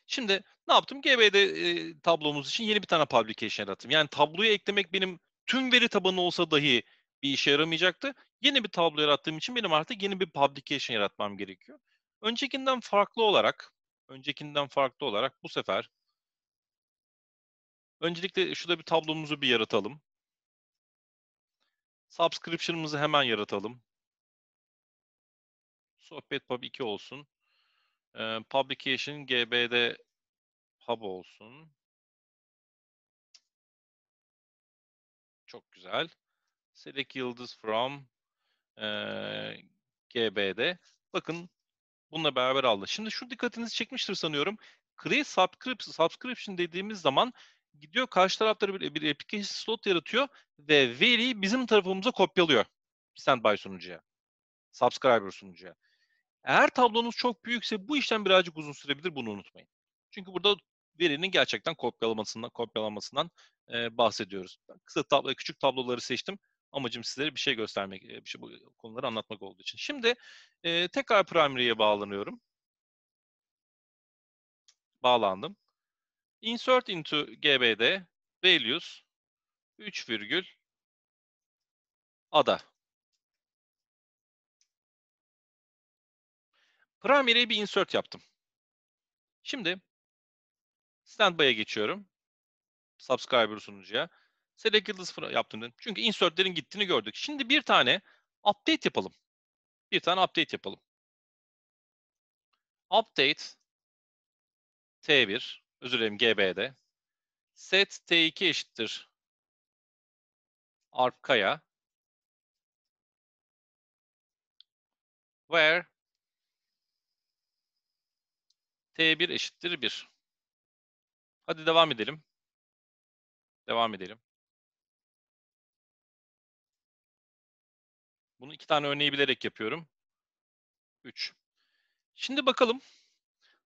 Speaker 1: Şimdi ne yaptım? GBD e, tablomuz için yeni bir tane publication yarattım. Yani tabloya eklemek benim tüm veri tabanı olsa dahi bir işe yaramayacaktı. Yeni bir tablo yarattığım için benim artık yeni bir publication yaratmam gerekiyor. Öncekinden farklı olarak, öncekinden farklı olarak bu sefer öncelikle şurada bir tablomuzu bir yaratalım. Subscription'ımızı hemen yaratalım. Sohbet Pub 2 olsun. publication GBD Pub olsun.
Speaker 2: Çok güzel select yıldız
Speaker 1: from e, GB'de. Bakın bununla beraber aldı. Şimdi şu dikkatinizi çekmiştir sanıyorum. Create subscription, subscription dediğimiz zaman gidiyor karşı tarafta bir, bir application slot yaratıyor ve veriyi bizim tarafımıza kopyalıyor. Standby sunucuya. Subscriber sunucuya. Eğer tablonuz çok büyükse bu işlem birazcık uzun sürebilir bunu unutmayın. Çünkü burada verinin gerçekten kopyalamasından, kopyalamasından e, bahsediyoruz. Ben kısa tablo, küçük tabloları seçtim amacım sizlere bir şey göstermek, bir şey bu konuları anlatmak olduğu için. Şimdi e, tekrar primary'e bağlanıyorum. Bağlandım. Insert into
Speaker 2: GBD values 3 ada. Primary'e bir
Speaker 1: insert yaptım. Şimdi standby'a geçiyorum. Subscriber sunucuya. Select yıldız yaptım dedim. Çünkü insertlerin gittiğini gördük. Şimdi bir tane update yapalım. Bir tane update yapalım.
Speaker 2: Update T1 özür dilerim GB'de set T2 eşittir arkaya where T1 eşittir 1. Hadi devam edelim. Devam edelim.
Speaker 1: Bunu iki tane örneği bilerek yapıyorum. 3. Şimdi bakalım.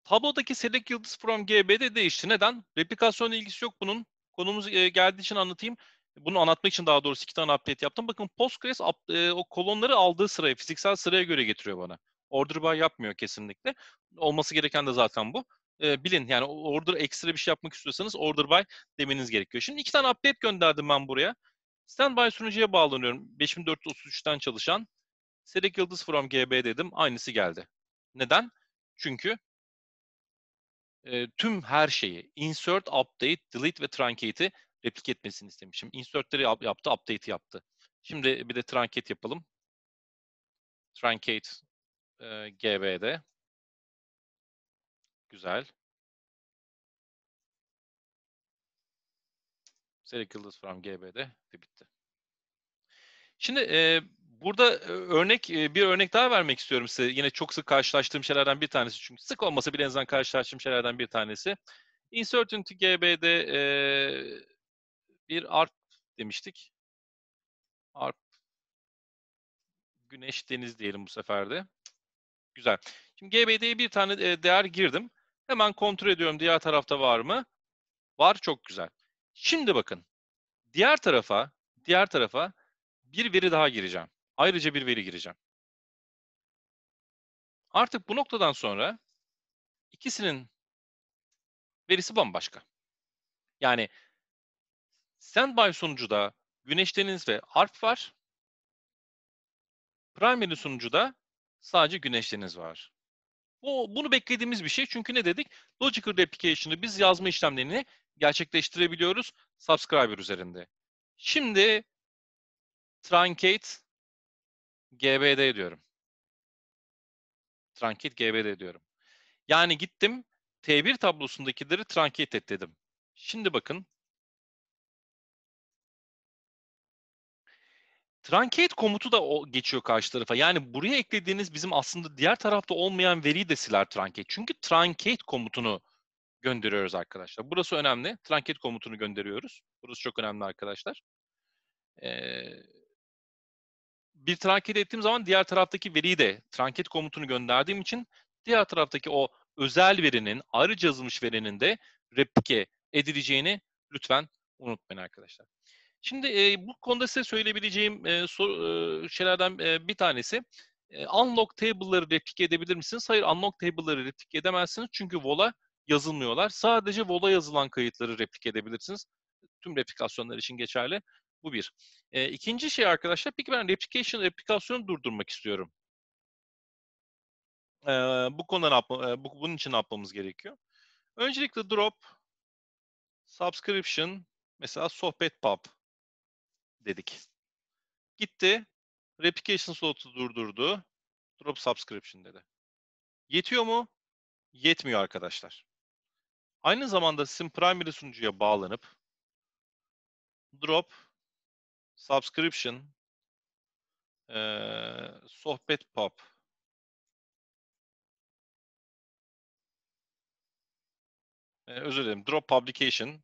Speaker 1: Tablodaki select yıldız from GB'de değişti. Neden? Replikasyonla ilgisi yok bunun. Konumuz e, geldiği için anlatayım. Bunu anlatmak için daha doğrusu iki tane update yaptım. Bakın Postgres e, o kolonları aldığı sıraya, fiziksel sıraya göre getiriyor bana. Order by yapmıyor kesinlikle. Olması gereken de zaten bu. E, bilin yani order ekstra bir şey yapmak istiyorsanız order by demeniz gerekiyor. Şimdi iki tane update gönderdim ben buraya. Standby sunucuya bağlanıyorum. 5433'ten çalışan. Serik Yıldız from GB dedim. Aynısı geldi. Neden? Çünkü e, tüm her şeyi insert, update, delete ve truncate'i replik etmesini istemişim. Insert'leri yaptı, update'i yaptı. Şimdi bir de truncate yapalım. Truncate e, GB'de. Güzel. Serik Yıldız from GB'de ve bitti. Şimdi e, burada e, örnek e, bir örnek daha vermek istiyorum size. Yine çok sık karşılaştığım şeylerden bir tanesi. Çünkü sık olmasa bile en azından karşılaştığım şeylerden bir tanesi. Uncertainty GB'de e, bir art demiştik. Art güneş deniz diyelim bu sefer de. Güzel. Şimdi GBD'ye bir tane e, değer girdim. Hemen kontrol ediyorum diğer tarafta var mı? Var çok güzel. Şimdi bakın. Diğer tarafa, diğer tarafa bir veri daha gireceğim. Ayrıca bir veri gireceğim. Artık bu noktadan sonra ikisinin verisi bambaşka. Yani standby sonucuda güneşleriniz ve arp var. Primary sunucuda sadece güneşleriniz var. Bu, bunu beklediğimiz bir şey. Çünkü ne dedik? Logical replication'ı biz yazma işlemlerini gerçekleştirebiliyoruz subscriber üzerinde. Şimdi truncate gbd diyorum. Truncate gbd diyorum. Yani gittim T1 tablosundakileri truncate et dedim. Şimdi bakın. Truncate komutu da o geçiyor karşı tarafa. Yani buraya eklediğiniz bizim aslında diğer tarafta olmayan veriyi de siler truncate. Çünkü truncate komutunu gönderiyoruz arkadaşlar. Burası önemli. Trunket komutunu gönderiyoruz. Burası çok önemli arkadaşlar. Ee, bir trunket ettiğim zaman diğer taraftaki veriyi de trunket komutunu gönderdiğim için diğer taraftaki o özel verinin, ayrıca yazılmış verinin de replike edileceğini lütfen unutmayın arkadaşlar. Şimdi e, bu konuda size söyleyebileceğim e, soru, e, şeylerden e, bir tanesi e, unlock table'ları replike edebilir misiniz? Hayır unlock table'ları replike edemezsiniz çünkü vola yazılmıyorlar. Sadece Vola yazılan kayıtları replik edebilirsiniz. Tüm replikasyonlar için geçerli. Bu bir. E, ikinci şey arkadaşlar, peki ben replication replikasyonu durdurmak istiyorum. E, bu konuda e, bu, bunun için ne yapmamız gerekiyor? Öncelikle drop subscription mesela sohbet pub dedik. Gitti. Replication slotu durdurdu. Drop subscription dedi. Yetiyor mu? Yetmiyor arkadaşlar. Aynı zamanda sizin primary sunucuya bağlanıp drop, subscription,
Speaker 2: ee, sohbet pop, ee, özür dilerim drop publication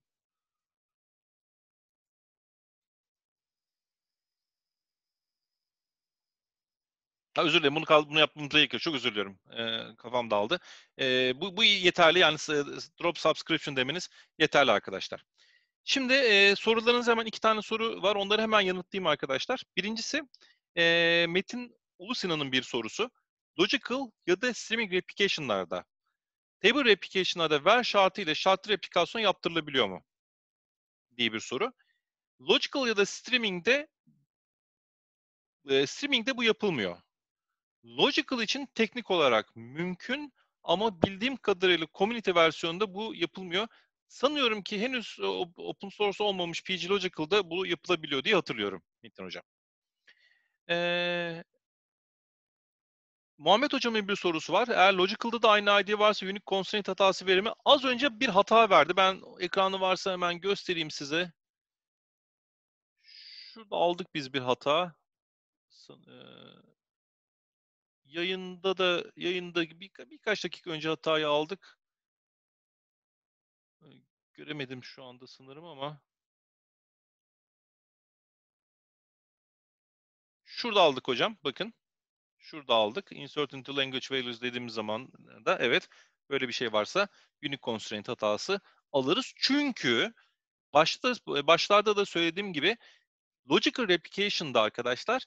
Speaker 1: Ha, özür dilerim bunu, kal bunu yapmamıza gerekiyor. Çok özür diliyorum. Ee, kafam dağıldı. Ee, bu, bu yeterli yani drop subscription demeniz yeterli arkadaşlar. Şimdi e, sorularınız hemen iki tane soru var. Onları hemen yanıtlayayım arkadaşlar. Birincisi e, Metin Ulusina'nın bir sorusu. Logical ya da streaming replication'larda table replication'larda ver şartı ile şartlı replikasyon yaptırılabiliyor mu? diye bir soru. Logical ya da streaming'de e, streaming'de bu yapılmıyor. Logical için teknik olarak mümkün ama bildiğim kadarıyla community versiyonunda bu yapılmıyor. Sanıyorum ki henüz e, open source olmamış PG Logical'da bu yapılabiliyor diye hatırlıyorum Nitin Hocam. Ee, Muhammed Hocam'ın bir sorusu var. Eğer Logical'da da aynı ID varsa unique constraint hatası verir mi? Az önce bir hata verdi. Ben ekranı varsa hemen göstereyim size. Şurada aldık biz bir hata. Sanırım e, yayında da yayında bir, birkaç dakika önce hatayı aldık. Ee, göremedim şu anda sanırım
Speaker 2: ama Şurada
Speaker 1: aldık hocam. Bakın. Şurada aldık. Insert into language values dediğimiz zaman da evet böyle bir şey varsa unique constraint hatası alırız. Çünkü başta başlarda da söylediğim gibi logical replication'da arkadaşlar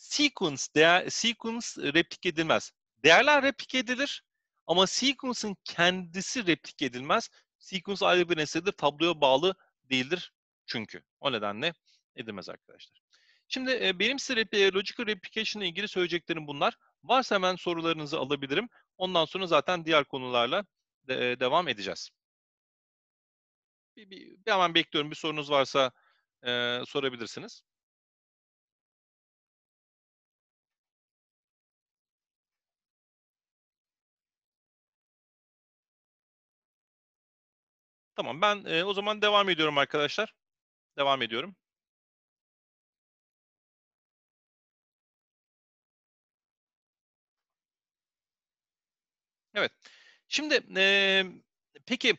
Speaker 1: sequence, değer, sequence replik edilmez. Değerler replik edilir ama sequence'ın kendisi replik edilmez. Sequence ayrı bir nesnedir, tabloya bağlı değildir çünkü. O nedenle edilmez arkadaşlar. Şimdi e, benim size e, logical replication ile ilgili söyleyeceklerim bunlar. Varsa hemen sorularınızı alabilirim. Ondan sonra zaten diğer konularla de, e, devam edeceğiz. Bir, bir, bir hemen bekliyorum. Bir sorunuz varsa e, sorabilirsiniz.
Speaker 2: Tamam ben e, o zaman devam ediyorum arkadaşlar. Devam ediyorum.
Speaker 1: Evet. Şimdi e, peki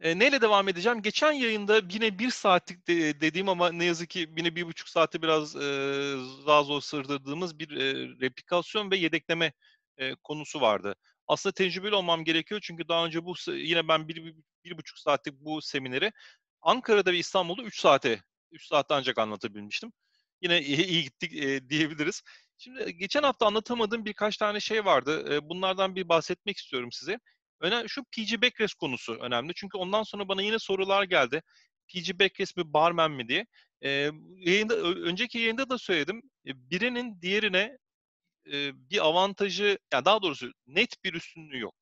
Speaker 1: e, neyle devam edeceğim? Geçen yayında yine bir saatlik de, dediğim ama ne yazık ki yine bir buçuk saati biraz e, daha zor sığdırdığımız bir e, replikasyon ve yedekleme e, konusu vardı aslında tecrübeli olmam gerekiyor. Çünkü daha önce bu yine ben bir, bir, bir buçuk saatlik bu semineri Ankara'da ve İstanbul'da 3 saate 3 saatte ancak anlatabilmiştim. Yine iyi, iyi gittik e, diyebiliriz. Şimdi geçen hafta anlatamadığım birkaç tane şey vardı. E, bunlardan bir bahsetmek istiyorum size. Öne, şu PG Backrest konusu önemli. Çünkü ondan sonra bana yine sorular geldi. PG Backrest mi, barmen mi diye. E, yayında, önceki yayında da söyledim. E, birinin diğerine e, bir avantajı, yani daha doğrusu net bir üstünlüğü yok.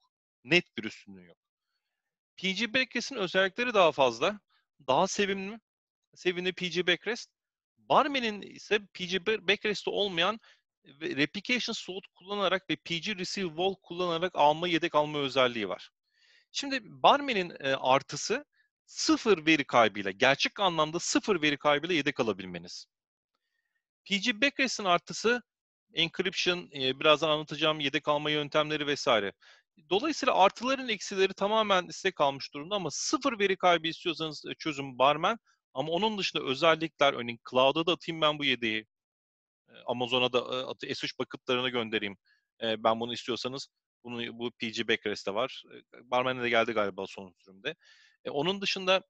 Speaker 1: Net bir üstünlüğü yok. PG Backrest'in özellikleri daha fazla. Daha sevimli. Sevimli PG Backrest. Barmen'in ise PG Backrest'te olmayan replication slot kullanarak ve PG receive wall kullanarak alma yedek alma özelliği var. Şimdi barmenin artısı sıfır veri kaybıyla, gerçek anlamda sıfır veri kaybıyla yedek alabilmeniz. PG Backrest'in artısı encryption, e, birazdan anlatacağım yedek alma yöntemleri vesaire. Dolayısıyla artıların eksileri tamamen size kalmış durumda ama sıfır veri kaybı istiyorsanız e, çözüm barmen. Ama onun dışında özellikler, örneğin cloud'a da atayım ben bu yedeği. E, Amazon'a da e, S3 bucket'larına göndereyim. Ben bunu istiyorsanız bunu bu PG Backrest'te var. Barmen'e de geldi galiba son sürümde. Onun dışında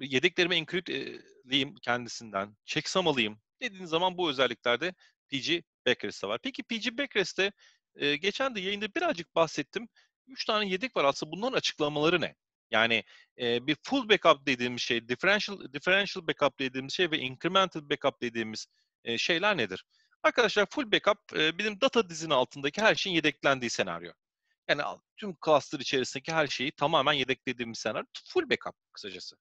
Speaker 1: yedeklerimi encryptleyeyim kendisinden. Checksum alayım dediğiniz zaman bu özelliklerde PG Backrest'te var. Peki PG Backrest'te e, geçen de yayında birazcık bahsettim. 3 tane yedek var aslında bunların açıklamaları ne? Yani e, bir full backup dediğimiz şey, differential differential backup dediğimiz şey ve incremental backup dediğimiz e, şeyler nedir? Arkadaşlar full backup e, bizim data dizinin altındaki her şeyin yedeklendiği senaryo. Yani tüm cluster içerisindeki her şeyi tamamen yedeklediğimiz senaryo full backup kısacası.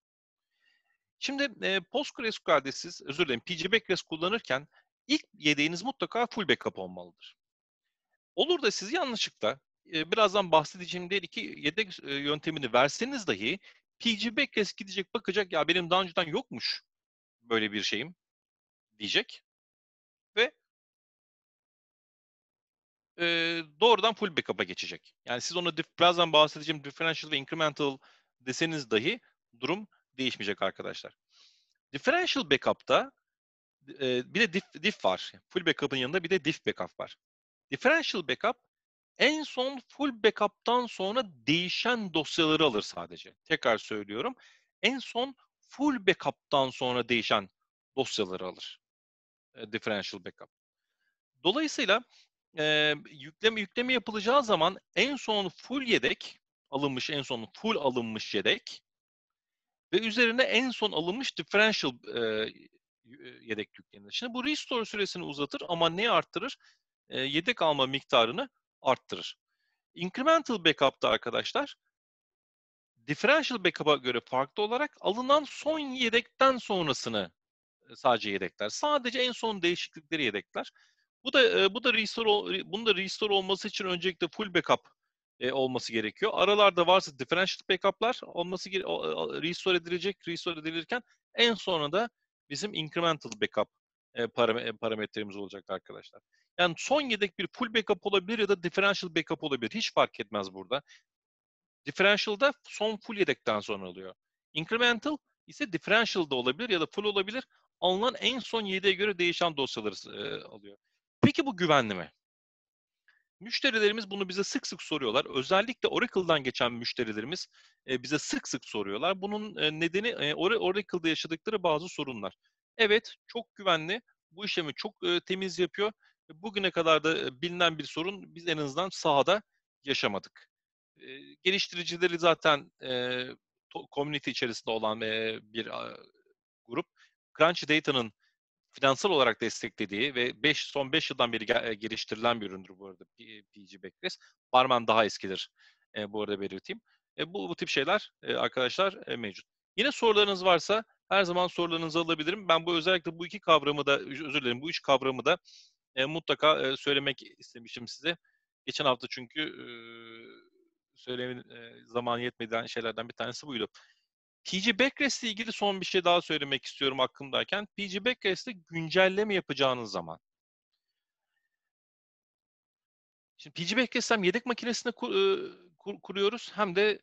Speaker 1: Şimdi e, PostgreSQL'de siz, özür dilerim, pgBackRest kullanırken ilk yedeğiniz mutlaka full backup olmalıdır. Olur da sizi yanlışlıkla e, birazdan bahsedeceğim diğer iki yedek e, yöntemini verseniz dahi PG Backless gidecek bakacak ya benim daha önceden yokmuş böyle bir şeyim diyecek ve e, doğrudan full backup'a geçecek. Yani siz ona birazdan bahsedeceğim differential ve incremental deseniz dahi durum değişmeyecek arkadaşlar. Differential backup'ta e, bir de diff, diff var. Full backup'ın yanında bir de diff backup var. Differential backup en son full backup'tan sonra değişen dosyaları alır sadece. Tekrar söylüyorum. En son full backup'tan sonra değişen dosyaları alır. E, differential backup. Dolayısıyla e, yükleme yükleme yapılacağı zaman en son full yedek alınmış en son full alınmış yedek ve üzerine en son alınmış differential e, e, yedek yüklenir. Şimdi bu restore süresini uzatır ama ne arttırır? E, yedek alma miktarını arttırır. Incremental backup'ta arkadaşlar differential backup'a göre farklı olarak alınan son yedekten sonrasını e, sadece yedekler. Sadece en son değişiklikleri yedekler. Bu da e, bu da restore bunun da restore olması için öncelikle full backup olması gerekiyor. Aralarda varsa differential backup'lar olması restore edilecek, restore edilirken en sonra da bizim incremental backup e, param parametremiz olacak arkadaşlar. Yani son yedek bir full backup olabilir ya da differential backup olabilir. Hiç fark etmez burada. Differential da son full yedekten sonra alıyor. Incremental ise differential da olabilir ya da full olabilir. Alınan en son yedeğe göre değişen dosyaları e, alıyor. Peki bu güvenli mi? Müşterilerimiz bunu bize sık sık soruyorlar. Özellikle Oracle'dan geçen müşterilerimiz e, bize sık sık soruyorlar. Bunun e, nedeni e, Oracle'da yaşadıkları bazı sorunlar. Evet, çok güvenli, bu işlemi çok temiz yapıyor. Bugüne kadar da bilinen bir sorun biz en azından sahada yaşamadık. Geliştiricileri zaten community içerisinde olan bir grup. Crunch Data'nın finansal olarak desteklediği ve beş, son 5 yıldan beri e, geliştirilen bir üründür bu arada PG Backpress. Barman daha eskidir e, bu arada belirteyim. E, bu, bu tip şeyler e, arkadaşlar e, mevcut. Yine sorularınız varsa her zaman sorularınızı alabilirim. Ben bu özellikle bu iki kavramı da özür dilerim bu üç kavramı da e, mutlaka e, söylemek istemişim size. Geçen hafta çünkü e, söylemin e, zaman yetmediği şeylerden bir tanesi buydu. PG Backrest ile ilgili son bir şey daha söylemek istiyorum aklımdayken. PG Backrest'te güncelleme yapacağınız zaman. Şimdi PG Backrest hem yedek makinesini kur, kur, kuruyoruz hem de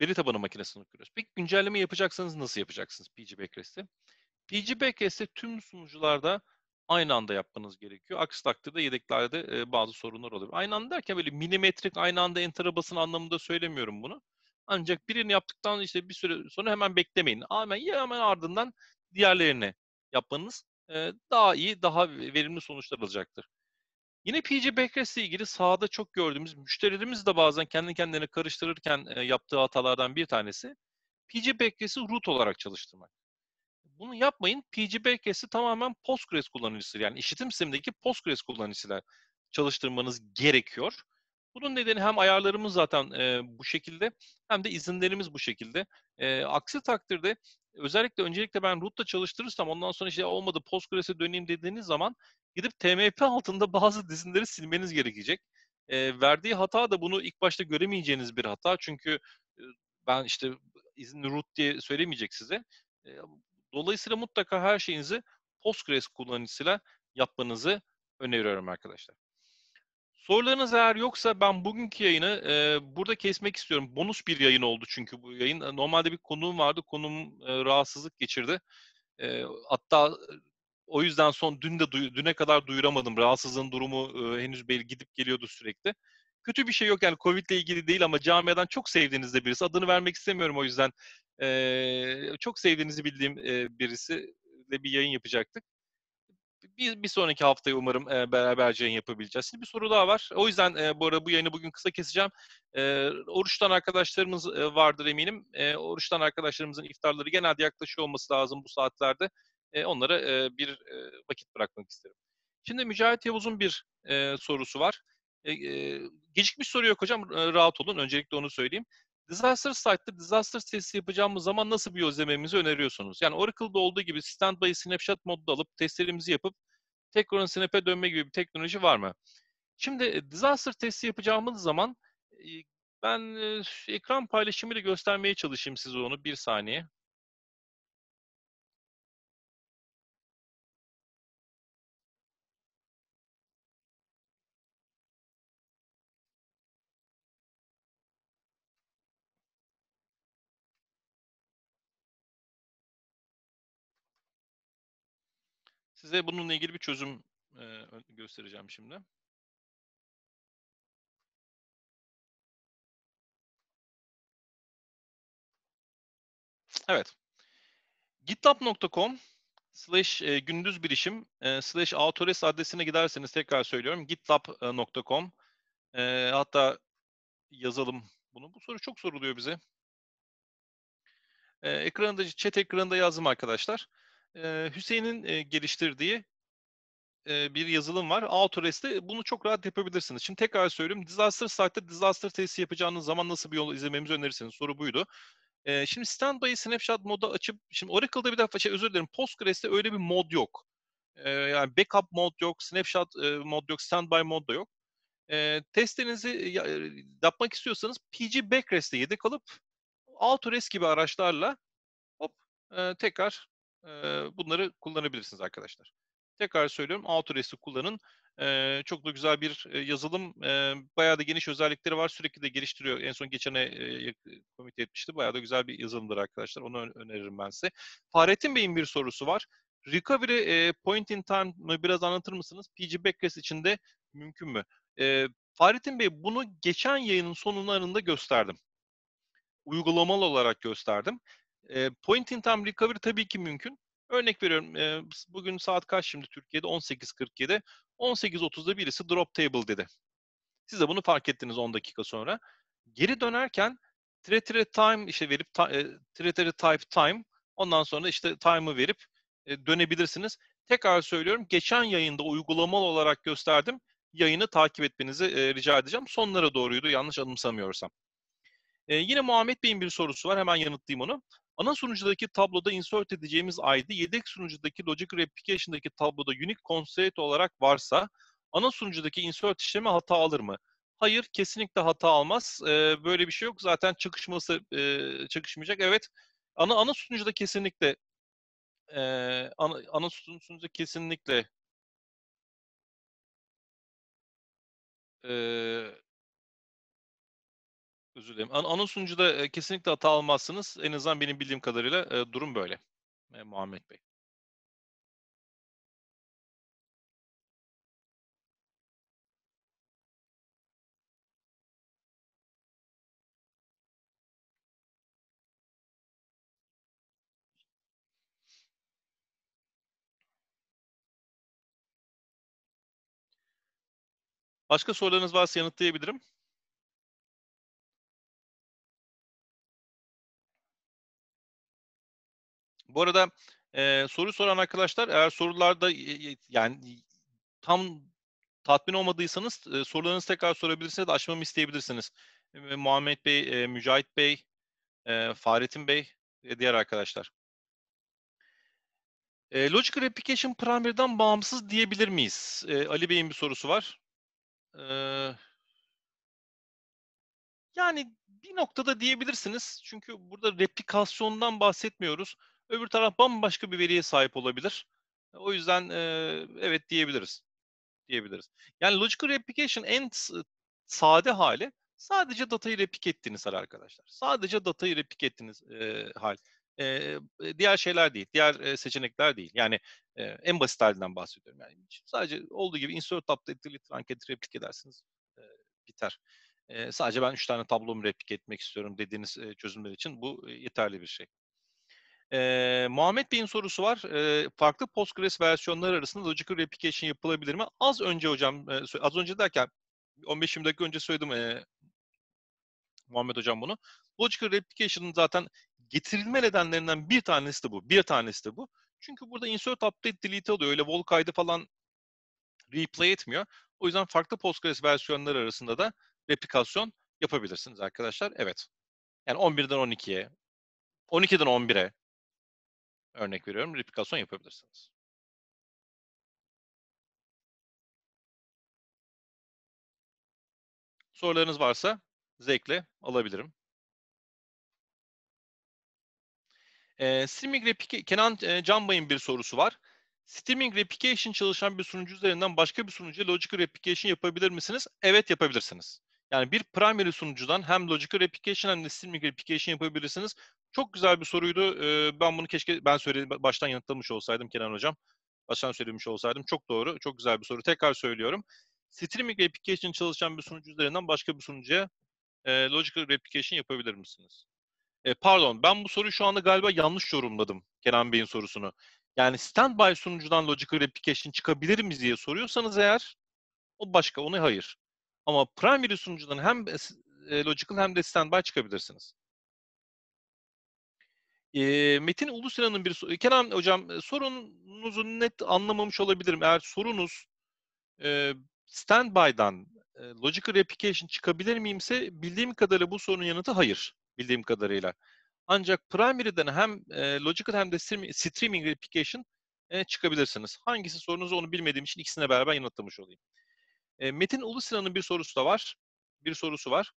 Speaker 1: veri tabanı makinesini kuruyoruz. Peki güncelleme yapacaksanız nasıl yapacaksınız PG Backrest'i? PG Backrest'i tüm sunucularda aynı anda yapmanız gerekiyor. Aksi takdirde yedeklerde bazı sorunlar oluyor. Aynı anda derken böyle milimetrik aynı anda enter'a basın anlamında söylemiyorum bunu. Ancak birini yaptıktan işte bir süre sonra hemen beklemeyin. Hemen hemen ardından diğerlerini yapmanız daha iyi, daha verimli sonuçlar alacaktır. Yine PG Backers ile ilgili sahada çok gördüğümüz, müşterilerimiz de bazen kendi kendilerini karıştırırken yaptığı hatalardan bir tanesi PG Backers'i root olarak çalıştırmak. Bunu yapmayın. PG Backers'i tamamen Postgres kullanıcısı yani işletim sistemindeki Postgres kullanıcılar çalıştırmanız gerekiyor. Bunun nedeni hem ayarlarımız zaten e, bu şekilde hem de izinlerimiz bu şekilde. E, aksi takdirde özellikle öncelikle ben root'ta çalıştırırsam ondan sonra işte olmadı Postgres'e döneyim dediğiniz zaman gidip TMP altında bazı dizinleri silmeniz gerekecek. E, verdiği hata da bunu ilk başta göremeyeceğiniz bir hata. Çünkü e, ben işte izin root diye söylemeyecek size. E, dolayısıyla mutlaka her şeyinizi Postgres kullanıcısıyla yapmanızı öneriyorum arkadaşlar. Sorularınız eğer yoksa ben bugünkü yayını e, burada kesmek istiyorum. Bonus bir yayın oldu çünkü bu yayın. Normalde bir konuğum vardı. Konuğum e, rahatsızlık geçirdi. E, hatta o yüzden son dün de düne kadar duyuramadım. Rahatsızlığın durumu e, henüz belli gidip geliyordu sürekli. Kötü bir şey yok yani Covid ile ilgili değil ama camiadan çok sevdiğinizde birisi. Adını vermek istemiyorum o yüzden. E, çok sevdiğinizi bildiğim e, birisiyle bir yayın yapacaktık bir, bir sonraki haftayı umarım e, beraberce yayın yapabileceğiz. Şimdi bir soru daha var. O yüzden e, bu arada bu yayını bugün kısa keseceğim. E, oruçtan arkadaşlarımız e, vardır eminim. E, oruçtan arkadaşlarımızın iftarları genelde yaklaşıyor olması lazım bu saatlerde. E, onlara e, bir e, vakit bırakmak isterim. Şimdi Mücahit Yavuz'un bir e, sorusu var. E, e, gecikmiş soru yok hocam. E, rahat olun. Öncelikle onu söyleyeyim. Disaster site'da disaster testi yapacağımız zaman nasıl bir gözlememizi öneriyorsunuz? Yani Oracle'da olduğu gibi standby snapshot modda alıp testlerimizi yapıp tekrar snap'e dönme gibi bir teknoloji var mı? Şimdi e, disaster testi yapacağımız zaman e, ben e, ekran paylaşımıyla göstermeye çalışayım size onu bir
Speaker 2: saniye. Size bununla ilgili bir çözüm e, göstereceğim şimdi.
Speaker 1: Evet. gitlab.com slash e, gündüz birişim e, slash autores adresine giderseniz tekrar söylüyorum gitlab.com e, hatta yazalım bunu. Bu soru çok soruluyor bize. E, ekranında, chat ekranında yazdım arkadaşlar. Hüseyin'in geliştirdiği bir yazılım var. Autorest'te bunu çok rahat yapabilirsiniz. Şimdi tekrar söyleyeyim. Disaster site'de disaster testi yapacağınız zaman nasıl bir yol izlememizi önerirsiniz? Soru buydu. şimdi standby snapshot modu açıp, şimdi Oracle'da bir defa şey özür dilerim Postgres'te öyle bir mod yok. yani backup mod yok, snapshot mod yok, standby mod da yok. testlerinizi yapmak istiyorsanız PG Backrest'te yedek alıp Autorest gibi araçlarla hop tekrar bunları kullanabilirsiniz arkadaşlar. Tekrar söylüyorum Autodesk kullanın. çok da güzel bir yazılım. E, bayağı da geniş özellikleri var. Sürekli de geliştiriyor. En son geçen komite etmişti. Bayağı da güzel bir yazılımdır arkadaşlar. Onu öneririm ben size. Fahrettin Bey'in bir sorusu var. Recovery e, point in time'ı biraz anlatır mısınız? PG Backcast içinde mümkün mü? E, Fahrettin Bey bunu geçen yayının sonlarında gösterdim. Uygulamalı olarak gösterdim. E, point in time recovery tabii ki mümkün. Örnek veriyorum e, bugün saat kaç şimdi Türkiye'de 18.47. 18.30'da birisi drop table dedi. Siz de bunu fark ettiniz 10 dakika sonra. Geri dönerken treasury time işe verip ta, e, type time ondan sonra işte time'ı verip e, dönebilirsiniz. Tekrar söylüyorum geçen yayında uygulamalı olarak gösterdim. Yayını takip etmenizi e, rica edeceğim. Sonlara doğruydu yanlış anımsamıyorsam. E, yine Muhammed Bey'in bir sorusu var. Hemen yanıtlayayım onu. Ana sunucudaki tabloda insert edeceğimiz ID yedek sunucudaki Logic Replication'daki tabloda unique constraint olarak varsa ana sunucudaki insert işlemi hata alır mı? Hayır, kesinlikle hata almaz. Ee, böyle bir şey yok. Zaten çıkışması e, çakışmayacak. Evet, ana ana sunucuda kesinlikle e, ana, ana sunucuda kesinlikle
Speaker 2: e, Özür dilerim. An ana sunucuda e, kesinlikle hata almazsınız. En azından benim bildiğim kadarıyla e, durum böyle. E, Muhammed Bey. Başka sorularınız varsa yanıtlayabilirim.
Speaker 1: Bu arada e, soru soran arkadaşlar eğer sorularda e, yani tam tatmin olmadıysanız e, sorularınızı tekrar sorabilirsiniz, açmamı isteyebilirsiniz. E, Muhammed Bey, e, Mücahit Bey, e, Fahrettin Bey ve diğer arkadaşlar. E, Logical Application Primary'den bağımsız diyebilir miyiz? E, Ali Bey'in bir sorusu var. E, yani bir noktada diyebilirsiniz. Çünkü burada replikasyondan bahsetmiyoruz. Öbür taraf bambaşka bir veriye sahip olabilir. E, o yüzden e, evet diyebiliriz. Diyebiliriz. Yani logical replication en sade hali sadece datayı replik ettiğiniz hal arkadaşlar. Sadece datayı replik ettiğiniz e, hal. E, e diğer şeyler değil, diğer e, seçenekler değil. Yani e, en basit halinden bahsediyorum. Yani sadece olduğu gibi insert, update, delete, ranket replik edersiniz e, biter. E, sadece ben 3 tane tablomu replik etmek istiyorum dediğiniz e, çözümler için bu e, yeterli bir şey. Ee, Muhammed Bey'in sorusu var. Ee, farklı Postgres versiyonları arasında logical replication yapılabilir mi? Az önce hocam, e, az önce derken 15-20 dakika önce söyledim e, Muhammed hocam bunu. Logical replication'ın zaten getirilme nedenlerinden bir tanesi de bu. Bir tanesi de bu. Çünkü burada insert, update, delete alıyor. Öyle vol kaydı falan replay etmiyor. O yüzden farklı Postgres versiyonları arasında da replikasyon yapabilirsiniz arkadaşlar. Evet. Yani 11'den 12'ye, 12'den 11'e Örnek veriyorum replikasyon yapabilirsiniz. Sorularınız varsa zevkle alabilirim. E, streaming Kenan Canbay'ın bir sorusu var. Streaming Replication çalışan bir sunucu üzerinden başka bir sunucuya Logical Replication yapabilir misiniz? Evet yapabilirsiniz. Yani bir primary sunucudan hem logical replication hem de seismic replication yapabilirsiniz. Çok güzel bir soruydu. Ee, ben bunu keşke ben söyledim, baştan yanıtlamış olsaydım Kenan Hocam. Baştan söylemiş olsaydım. Çok doğru, çok güzel bir soru. Tekrar söylüyorum. Streaming replication çalışan bir sunucu üzerinden başka bir sunucuya e, logical replication yapabilir misiniz? E, pardon, ben bu soruyu şu anda galiba yanlış yorumladım Kenan Bey'in sorusunu. Yani standby sunucudan logical replication çıkabilir miyiz diye soruyorsanız eğer o başka, onu hayır. Ama primary sunucudan hem e, e, logical hem de standby çıkabilirsiniz. E, Metin Ulusena'nın bir Kenan Hocam e, sorunuzu net anlamamış olabilirim. Eğer sorunuz e, standby'dan e, logical replication çıkabilir miyimse bildiğim kadarıyla bu sorunun yanıtı hayır. Bildiğim kadarıyla. Ancak primary'den hem e, logical hem de streaming replication e, çıkabilirsiniz. Hangisi sorunuz onu bilmediğim için ikisine beraber yanıtlamış olayım. E, Metin Ulusina'nın bir sorusu da var. Bir sorusu var.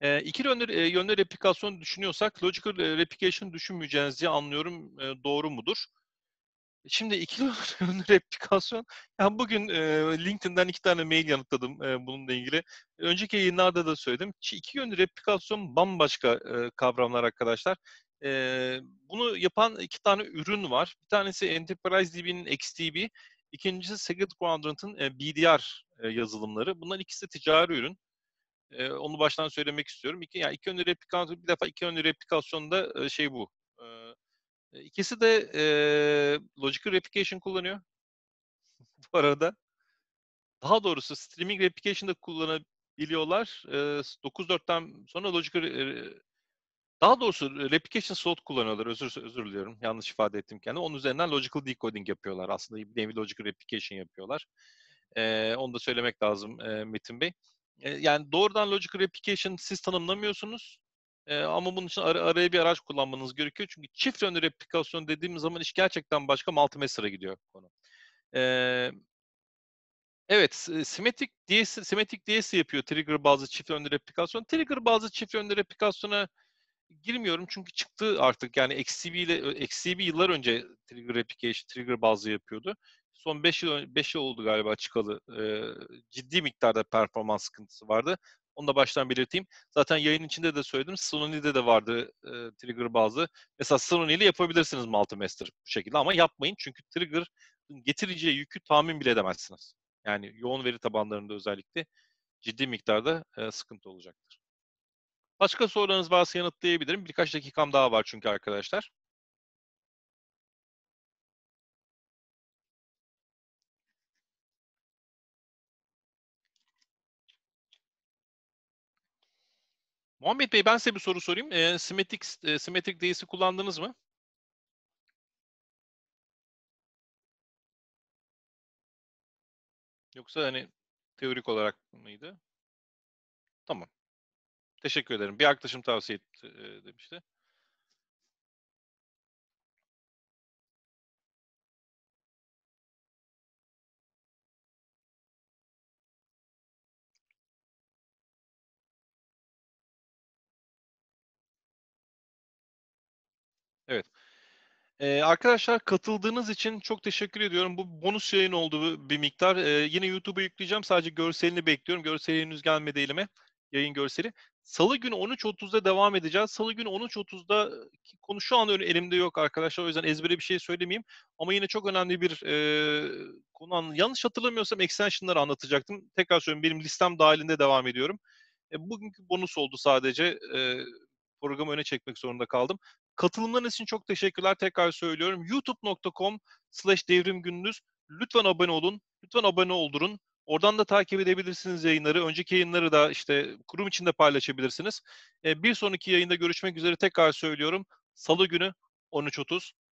Speaker 1: E, iki yönlü, yönlü replikasyon düşünüyorsak logical replication düşünmeyeceğiniz diye anlıyorum. E, doğru mudur? Şimdi iki yönlü replikasyon. Yani bugün e, LinkedIn'den iki tane mail yanıtladım e, bununla ilgili. Önceki yayınlarda da söyledim. İki yönlü replikasyon bambaşka e, kavramlar arkadaşlar. E, bunu yapan iki tane ürün var. Bir tanesi Enterprise DB'nin XDB, İkincisi Secret Quadrant'ın e, BDR e, yazılımları. Bunların ikisi ticari ürün. E, onu baştan söylemek istiyorum. İki, yani iki yönlü replikasyon, bir defa iki yönlü replikasyonda e, şey bu. E, e, ikisi de e, logical replication kullanıyor. bu arada. Daha doğrusu streaming da kullanabiliyorlar. E, 9.4'ten sonra logical e, daha doğrusu replication sort kullanıyorlar. Özür, özür diliyorum. Yanlış ifade ettim kendimi. Onun üzerinden logical decoding yapıyorlar. Aslında bir nevi logical replication yapıyorlar. Ee, onu da söylemek lazım e, Metin Bey. E, yani doğrudan logical replication siz tanımlamıyorsunuz. E, ama bunun için ar- araya bir araç kullanmanız gerekiyor. Çünkü çift yönlü replikasyon dediğimiz zaman iş gerçekten başka sıra gidiyor konu. E, evet, simetrik DS, simetrik DS yapıyor trigger bazı çift yönlü replikasyon. Trigger bazı çift yönlü replikasyona girmiyorum çünkü çıktı artık yani XCB ile XCB yıllar önce trigger application trigger bazlı yapıyordu. Son 5 yıl 5 yıl oldu galiba çıkalı. E, ciddi miktarda performans sıkıntısı vardı. Onu da baştan belirteyim. Zaten yayın içinde de söyledim. Sonony'de de vardı e, trigger bazlı Mesela Sonony ile yapabilirsiniz Multimaster bu şekilde ama yapmayın. Çünkü trigger getireceği yükü tahmin bile edemezsiniz. Yani yoğun veri tabanlarında özellikle ciddi miktarda e, sıkıntı olacaktır. Başka sorularınız varsa yanıtlayabilirim. Birkaç dakikam daha var çünkü arkadaşlar.
Speaker 2: Muhammed Bey ben size bir soru sorayım. E, Symmetric, e, Symmetric Days'i kullandınız mı?
Speaker 1: Yoksa hani teorik olarak mıydı? Tamam. Teşekkür ederim. Bir arkadaşım tavsiye
Speaker 2: etti e, demişti.
Speaker 1: Evet. Ee, arkadaşlar katıldığınız için çok teşekkür ediyorum. Bu bonus yayın oldu bir miktar. Ee, yine YouTube'a yükleyeceğim. Sadece görselini bekliyorum. Görseli henüz gelmedi elime. Yayın görseli. Salı günü 13.30'da devam edeceğiz. Salı günü 13.30'da konu şu an elimde yok arkadaşlar. O yüzden ezbere bir şey söylemeyeyim. Ama yine çok önemli bir e, konu. Yanlış hatırlamıyorsam extension'ları anlatacaktım. Tekrar söylüyorum benim listem dahilinde devam ediyorum. E, bugünkü bonus oldu sadece. E, programı öne çekmek zorunda kaldım. Katılımlarınız için çok teşekkürler. Tekrar söylüyorum. youtube.com slash devrimgündüz. Lütfen abone olun. Lütfen abone oldurun. Oradan da takip edebilirsiniz yayınları. Önceki yayınları da işte kurum içinde paylaşabilirsiniz. Bir sonraki yayında görüşmek üzere tekrar söylüyorum. Salı
Speaker 2: günü 13.30